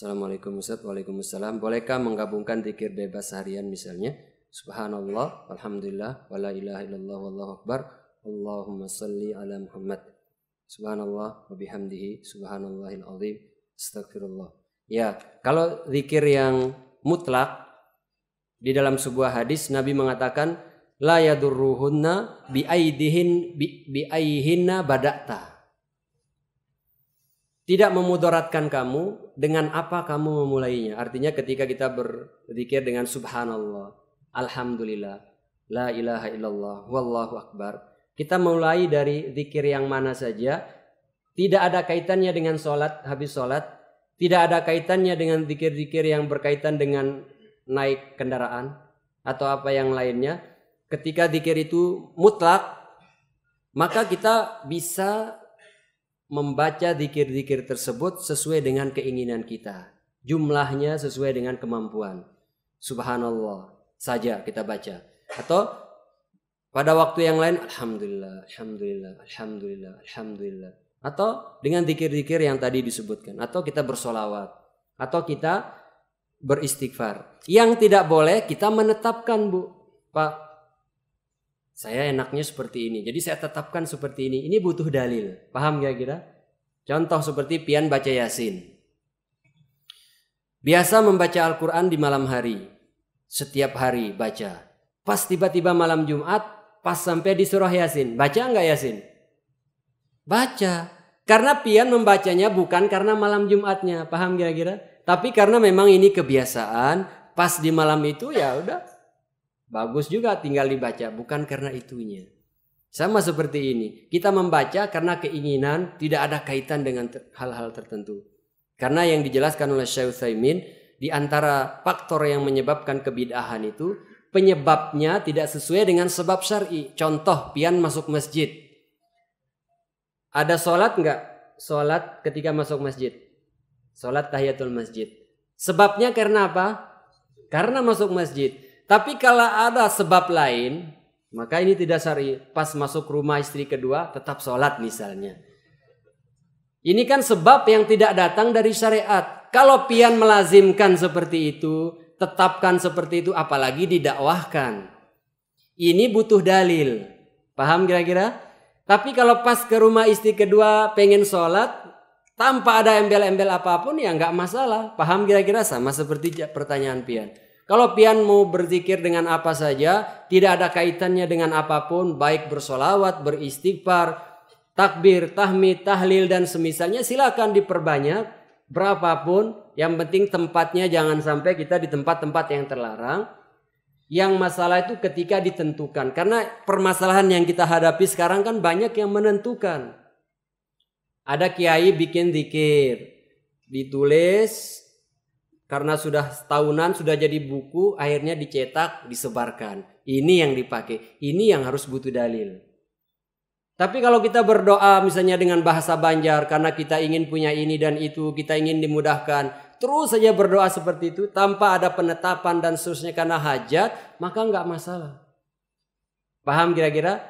Assalamualaikum Ustaz, Waalaikumsalam. Bolehkah menggabungkan zikir bebas harian misalnya? Subhanallah, Alhamdulillah, wala ilaha illallah, wallahu akbar, Allahumma salli ala Muhammad. Subhanallah, wa bihamdihi, subhanallahil azim, astagfirullah. Ya, kalau zikir yang mutlak, di dalam sebuah hadis Nabi mengatakan, la yadurruhunna bi'aidihin bi'aihinna badakta tidak memudaratkan kamu dengan apa kamu memulainya. Artinya ketika kita berzikir dengan subhanallah, alhamdulillah, la ilaha illallah, wallahu akbar. Kita mulai dari zikir yang mana saja, tidak ada kaitannya dengan sholat, habis sholat, tidak ada kaitannya dengan zikir-zikir yang berkaitan dengan naik kendaraan atau apa yang lainnya. Ketika zikir itu mutlak, maka kita bisa membaca dikir-dikir tersebut sesuai dengan keinginan kita. Jumlahnya sesuai dengan kemampuan. Subhanallah saja kita baca. Atau pada waktu yang lain alhamdulillah, alhamdulillah, alhamdulillah, alhamdulillah. Atau dengan dikir-dikir yang tadi disebutkan atau kita bersolawat atau kita beristighfar. Yang tidak boleh kita menetapkan, Bu. Pak, saya enaknya seperti ini. Jadi saya tetapkan seperti ini. Ini butuh dalil. Paham gak kira Contoh seperti pian baca Yasin. Biasa membaca Al-Quran di malam hari. Setiap hari baca. Pas tiba-tiba malam Jumat, pas sampai di surah Yasin. Baca enggak Yasin? Baca. Karena pian membacanya bukan karena malam Jumatnya, paham kira-kira? Tapi karena memang ini kebiasaan, pas di malam itu ya udah Bagus juga tinggal dibaca, bukan karena itunya. Sama seperti ini, kita membaca karena keinginan tidak ada kaitan dengan hal-hal tertentu. Karena yang dijelaskan oleh Syekh Utsaimin di antara faktor yang menyebabkan kebid'ahan itu penyebabnya tidak sesuai dengan sebab syar'i. Contoh pian masuk masjid. Ada sholat enggak Sholat ketika masuk masjid. Sholat tahiyatul masjid. Sebabnya karena apa? Karena masuk masjid. Tapi kalau ada sebab lain, maka ini tidak syari. Pas masuk rumah istri kedua, tetap sholat misalnya. Ini kan sebab yang tidak datang dari syariat. Kalau pian melazimkan seperti itu, tetapkan seperti itu, apalagi didakwahkan. Ini butuh dalil. Paham kira-kira? Tapi kalau pas ke rumah istri kedua pengen sholat, tanpa ada embel-embel apapun ya nggak masalah. Paham kira-kira sama seperti pertanyaan pian. Kalau pian mau berzikir dengan apa saja, tidak ada kaitannya dengan apapun, baik bersolawat, beristighfar, takbir, tahmid, tahlil, dan semisalnya silakan diperbanyak berapapun. Yang penting tempatnya jangan sampai kita di tempat-tempat yang terlarang. Yang masalah itu ketika ditentukan. Karena permasalahan yang kita hadapi sekarang kan banyak yang menentukan. Ada kiai bikin zikir, ditulis, karena sudah setahunan sudah jadi buku akhirnya dicetak disebarkan ini yang dipakai ini yang harus butuh dalil tapi kalau kita berdoa misalnya dengan bahasa Banjar karena kita ingin punya ini dan itu kita ingin dimudahkan terus saja berdoa seperti itu tanpa ada penetapan dan seterusnya karena hajat maka nggak masalah paham kira-kira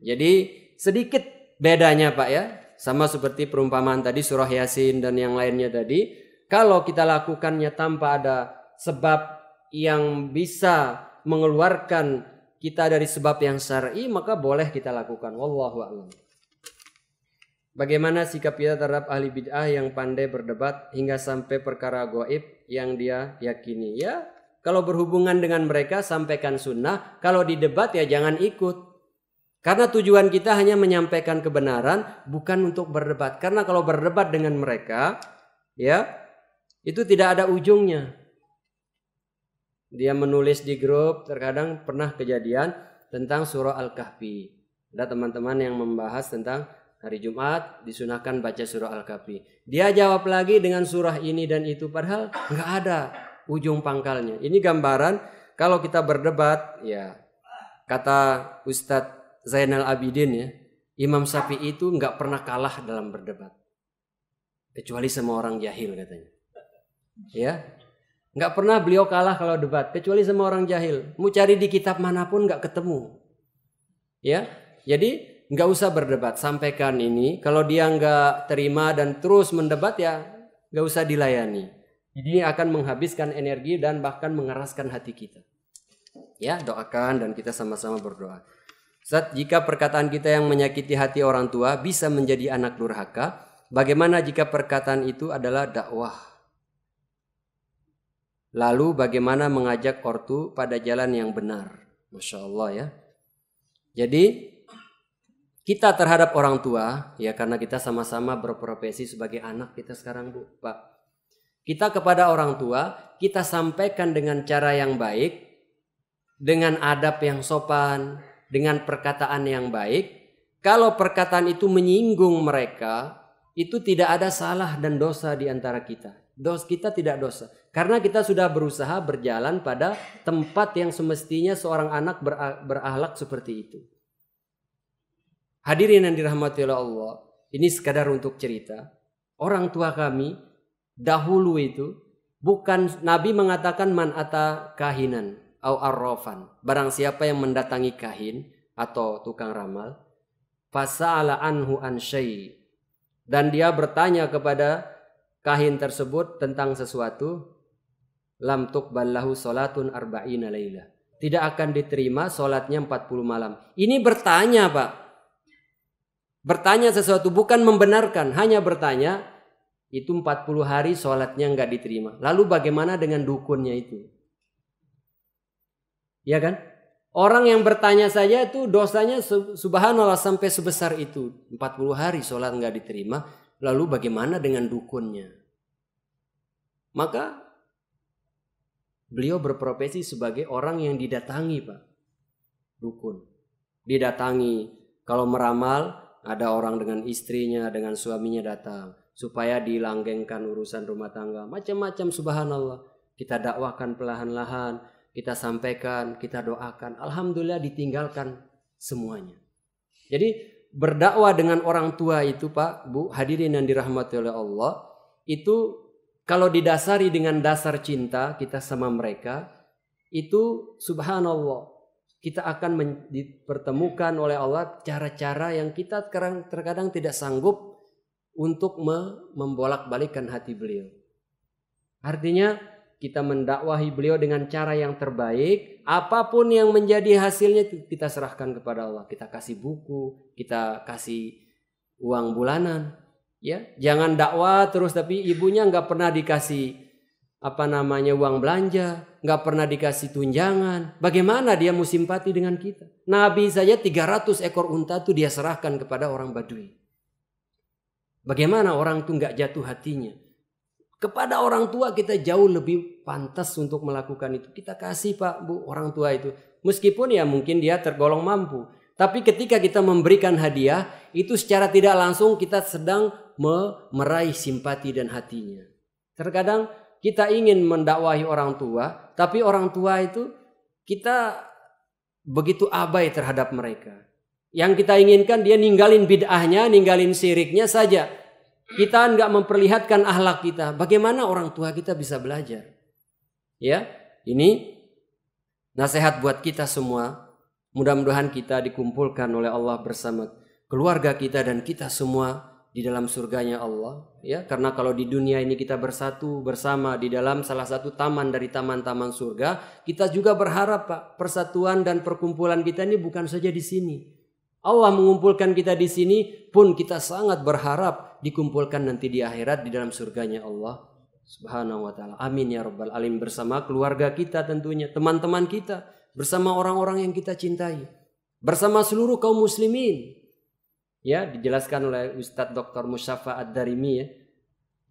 jadi sedikit bedanya pak ya sama seperti perumpamaan tadi surah yasin dan yang lainnya tadi kalau kita lakukannya tanpa ada sebab yang bisa mengeluarkan kita dari sebab yang syar'i, maka boleh kita lakukan. Wallahu a'lam. Bagaimana sikap kita terhadap ahli bid'ah yang pandai berdebat hingga sampai perkara goib yang dia yakini? Ya, kalau berhubungan dengan mereka sampaikan sunnah. Kalau di debat ya jangan ikut. Karena tujuan kita hanya menyampaikan kebenaran bukan untuk berdebat. Karena kalau berdebat dengan mereka ya itu tidak ada ujungnya. Dia menulis di grup, terkadang pernah kejadian tentang surah Al-Kahfi. Ada teman-teman yang membahas tentang hari Jumat disunahkan baca surah Al-Kahfi. Dia jawab lagi dengan surah ini dan itu padahal nggak ada ujung pangkalnya. Ini gambaran kalau kita berdebat ya kata Ustadz Zainal Abidin ya Imam Syafi'i itu nggak pernah kalah dalam berdebat kecuali sama orang jahil katanya. Ya. Nggak pernah beliau kalah kalau debat, kecuali sama orang jahil. Mau cari di kitab manapun nggak ketemu. Ya. Jadi nggak usah berdebat, sampaikan ini. Kalau dia nggak terima dan terus mendebat ya nggak usah dilayani. Jadi akan menghabiskan energi dan bahkan mengeraskan hati kita. Ya, doakan dan kita sama-sama berdoa. Ustaz, jika perkataan kita yang menyakiti hati orang tua bisa menjadi anak durhaka, bagaimana jika perkataan itu adalah dakwah Lalu bagaimana mengajak ortu pada jalan yang benar. Masya Allah ya. Jadi kita terhadap orang tua ya karena kita sama-sama berprofesi sebagai anak kita sekarang Bu, Pak. Kita kepada orang tua kita sampaikan dengan cara yang baik, dengan adab yang sopan, dengan perkataan yang baik. Kalau perkataan itu menyinggung mereka, itu tidak ada salah dan dosa di antara kita. Dos kita tidak dosa karena kita sudah berusaha berjalan pada tempat yang semestinya seorang anak berahlak seperti itu. Hadirin yang dirahmati oleh Allah, ini sekadar untuk cerita. Orang tua kami dahulu itu bukan Nabi mengatakan man ata kahinan au arrofan. Barang siapa yang mendatangi kahin atau tukang ramal, fasa'ala anhu an Dan dia bertanya kepada kahin tersebut tentang sesuatu lam tuqballahu salatun arba'ina laila. Tidak akan diterima salatnya 40 malam. Ini bertanya, Pak. Bertanya sesuatu bukan membenarkan, hanya bertanya itu 40 hari salatnya enggak diterima. Lalu bagaimana dengan dukunnya itu? Ya kan? Orang yang bertanya saja itu dosanya subhanallah sampai sebesar itu. 40 hari sholat nggak diterima. Lalu bagaimana dengan dukunnya? Maka beliau berprofesi sebagai orang yang didatangi, Pak. Dukun. Didatangi. Kalau meramal, ada orang dengan istrinya, dengan suaminya datang. Supaya dilanggengkan urusan rumah tangga. Macam-macam, subhanallah. Kita dakwahkan pelahan lahan Kita sampaikan, kita doakan. Alhamdulillah ditinggalkan semuanya. Jadi berdakwah dengan orang tua itu Pak, Bu, hadirin yang dirahmati oleh Allah, itu kalau didasari dengan dasar cinta kita sama mereka, itu subhanallah kita akan dipertemukan oleh Allah cara-cara yang kita terkadang tidak sanggup untuk membolak-balikan hati beliau. Artinya kita mendakwahi beliau dengan cara yang terbaik. Apapun yang menjadi hasilnya kita serahkan kepada Allah. Kita kasih buku, kita kasih uang bulanan. Ya, jangan dakwah terus tapi ibunya nggak pernah dikasih apa namanya uang belanja, nggak pernah dikasih tunjangan. Bagaimana dia mau simpati dengan kita? Nabi saja 300 ekor unta tuh dia serahkan kepada orang Badui. Bagaimana orang tuh nggak jatuh hatinya? Kepada orang tua kita jauh lebih pantas untuk melakukan itu. Kita kasih Pak, Bu, orang tua itu. Meskipun ya mungkin dia tergolong mampu. Tapi ketika kita memberikan hadiah, itu secara tidak langsung kita sedang meraih simpati dan hatinya. Terkadang kita ingin mendakwahi orang tua, tapi orang tua itu kita begitu abai terhadap mereka. Yang kita inginkan dia ninggalin bid'ahnya, ninggalin siriknya saja. Kita nggak memperlihatkan ahlak kita. Bagaimana orang tua kita bisa belajar? Ya, ini nasihat buat kita semua. Mudah-mudahan kita dikumpulkan oleh Allah bersama keluarga kita dan kita semua di dalam surganya Allah ya karena kalau di dunia ini kita bersatu bersama di dalam salah satu taman dari taman-taman surga kita juga berharap Pak persatuan dan perkumpulan kita ini bukan saja di sini Allah mengumpulkan kita di sini pun kita sangat berharap dikumpulkan nanti di akhirat di dalam surganya Allah Subhanahu wa taala. Amin ya rabbal alamin bersama keluarga kita tentunya, teman-teman kita, bersama orang-orang yang kita cintai, bersama seluruh kaum muslimin. Ya, dijelaskan oleh Ustadz Dr. Musyafa Ad-Darimi ya.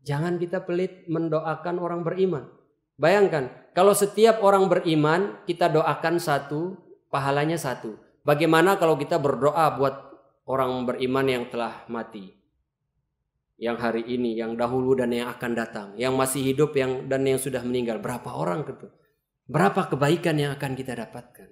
Jangan kita pelit mendoakan orang beriman. Bayangkan, kalau setiap orang beriman kita doakan satu, pahalanya satu. Bagaimana kalau kita berdoa buat orang beriman yang telah mati? yang hari ini, yang dahulu dan yang akan datang, yang masih hidup yang dan yang sudah meninggal. Berapa orang itu? Berapa kebaikan yang akan kita dapatkan?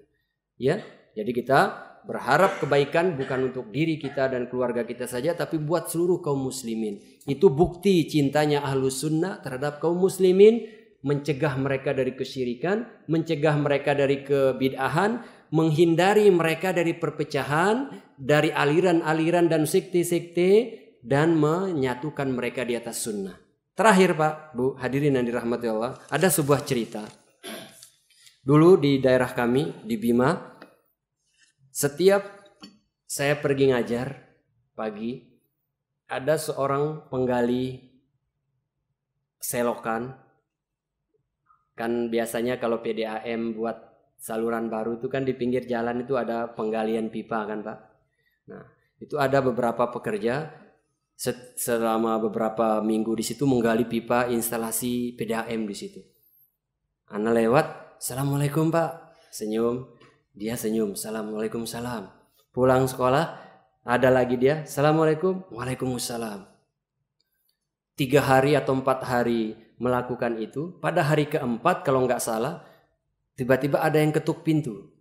Ya, jadi kita berharap kebaikan bukan untuk diri kita dan keluarga kita saja, tapi buat seluruh kaum muslimin. Itu bukti cintanya ahlus sunnah terhadap kaum muslimin, mencegah mereka dari kesyirikan, mencegah mereka dari kebidahan, menghindari mereka dari perpecahan, dari aliran-aliran dan sekte-sekte, dan menyatukan mereka di atas sunnah. Terakhir Pak, Bu, hadirin yang dirahmati Allah, ada sebuah cerita. Dulu di daerah kami, di Bima, setiap saya pergi ngajar pagi, ada seorang penggali selokan. Kan biasanya kalau PDAM buat saluran baru itu kan di pinggir jalan itu ada penggalian pipa kan Pak. Nah, itu ada beberapa pekerja selama beberapa minggu di situ menggali pipa instalasi PDAM di situ. Ana lewat, assalamualaikum pak, senyum, dia senyum, assalamualaikum salam. Pulang sekolah, ada lagi dia, assalamualaikum, waalaikumsalam. Tiga hari atau empat hari melakukan itu, pada hari keempat kalau nggak salah, tiba-tiba ada yang ketuk pintu.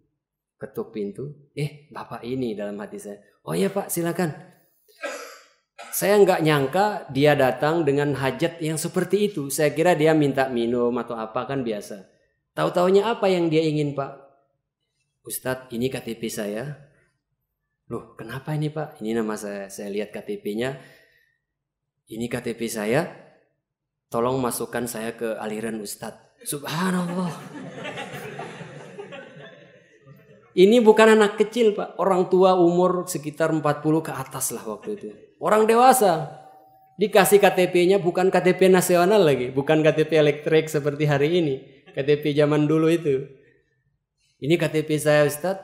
Ketuk pintu, eh bapak ini dalam hati saya, oh iya pak silakan saya nggak nyangka dia datang dengan hajat yang seperti itu. Saya kira dia minta minum atau apa kan biasa. tahu tahunya apa yang dia ingin pak? Ustadz ini KTP saya. Loh kenapa ini pak? Ini nama saya. Saya lihat KTP-nya. Ini KTP saya. Tolong masukkan saya ke aliran Ustadz. Subhanallah. Ini bukan anak kecil Pak, orang tua umur sekitar 40 ke atas lah waktu itu. Orang dewasa dikasih KTP-nya bukan KTP nasional lagi, bukan KTP elektrik seperti hari ini, KTP zaman dulu itu. Ini KTP saya Ustadz.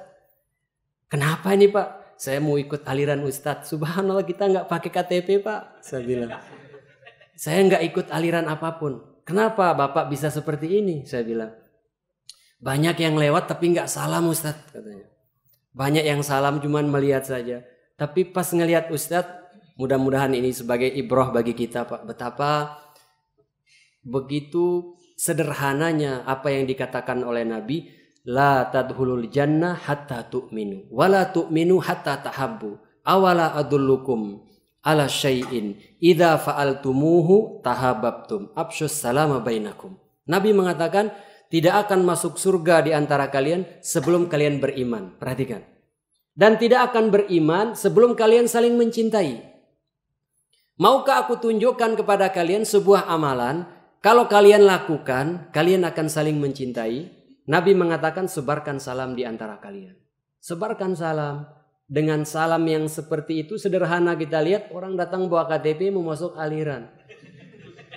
Kenapa ini Pak? Saya mau ikut aliran Ustadz. Subhanallah kita nggak pakai KTP Pak, saya bilang. Saya nggak ikut aliran apapun. Kenapa Bapak bisa seperti ini? Saya bilang. Banyak yang lewat tapi nggak salam Ustaz katanya. Banyak yang salam cuman melihat saja. Tapi pas ngelihat Ustaz, mudah-mudahan ini sebagai ibroh bagi kita Pak. Betapa begitu sederhananya apa yang dikatakan oleh Nabi, la tadhulul jannah hatta tu'minu wa la tu'minu hatta tahabbu. Awala adullukum ala syai'in idza fa'altumuhu tahabbtum. Absyus salama bainakum. Nabi mengatakan, tidak akan masuk surga di antara kalian sebelum kalian beriman. Perhatikan. Dan tidak akan beriman sebelum kalian saling mencintai. Maukah aku tunjukkan kepada kalian sebuah amalan? Kalau kalian lakukan, kalian akan saling mencintai. Nabi mengatakan sebarkan salam di antara kalian. Sebarkan salam. Dengan salam yang seperti itu sederhana kita lihat orang datang bawa KTP memasuk aliran.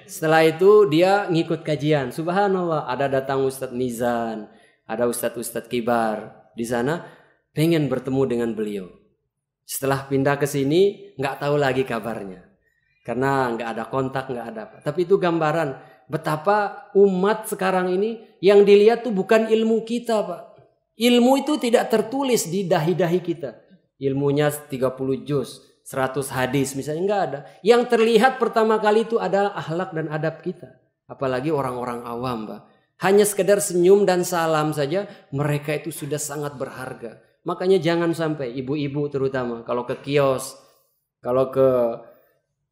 Setelah itu dia ngikut kajian. Subhanallah, ada datang Ustadz Nizan, ada Ustadz-Ustadz Kibar di sana pengen bertemu dengan beliau. Setelah pindah ke sini nggak tahu lagi kabarnya. Karena nggak ada kontak, nggak ada apa. Tapi itu gambaran betapa umat sekarang ini yang dilihat tuh bukan ilmu kita, Pak. Ilmu itu tidak tertulis di dahi-dahi kita. Ilmunya 30 juz, 100 hadis misalnya enggak ada. Yang terlihat pertama kali itu adalah akhlak dan adab kita. Apalagi orang-orang awam, Mbak. Hanya sekedar senyum dan salam saja mereka itu sudah sangat berharga. Makanya jangan sampai ibu-ibu terutama kalau ke kios, kalau ke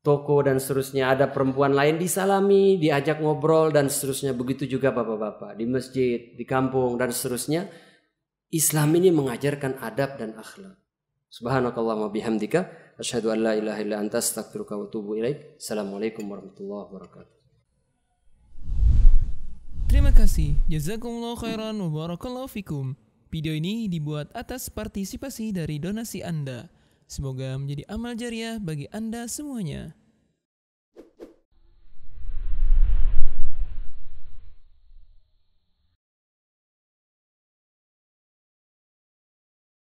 toko dan seterusnya ada perempuan lain disalami, diajak ngobrol dan seterusnya. Begitu juga bapak-bapak di masjid, di kampung dan seterusnya. Islam ini mengajarkan adab dan akhlak. Subhanakallah wa bihamdika. Asyhadu an la ilaha illa anta astaghfiruka wa atubu ilaik. Assalamualaikum warahmatullahi wabarakatuh. Terima kasih. Jazakumullah khairan wa barakallahu fikum. Video ini dibuat atas partisipasi dari donasi Anda. Semoga menjadi amal jariah bagi Anda semuanya.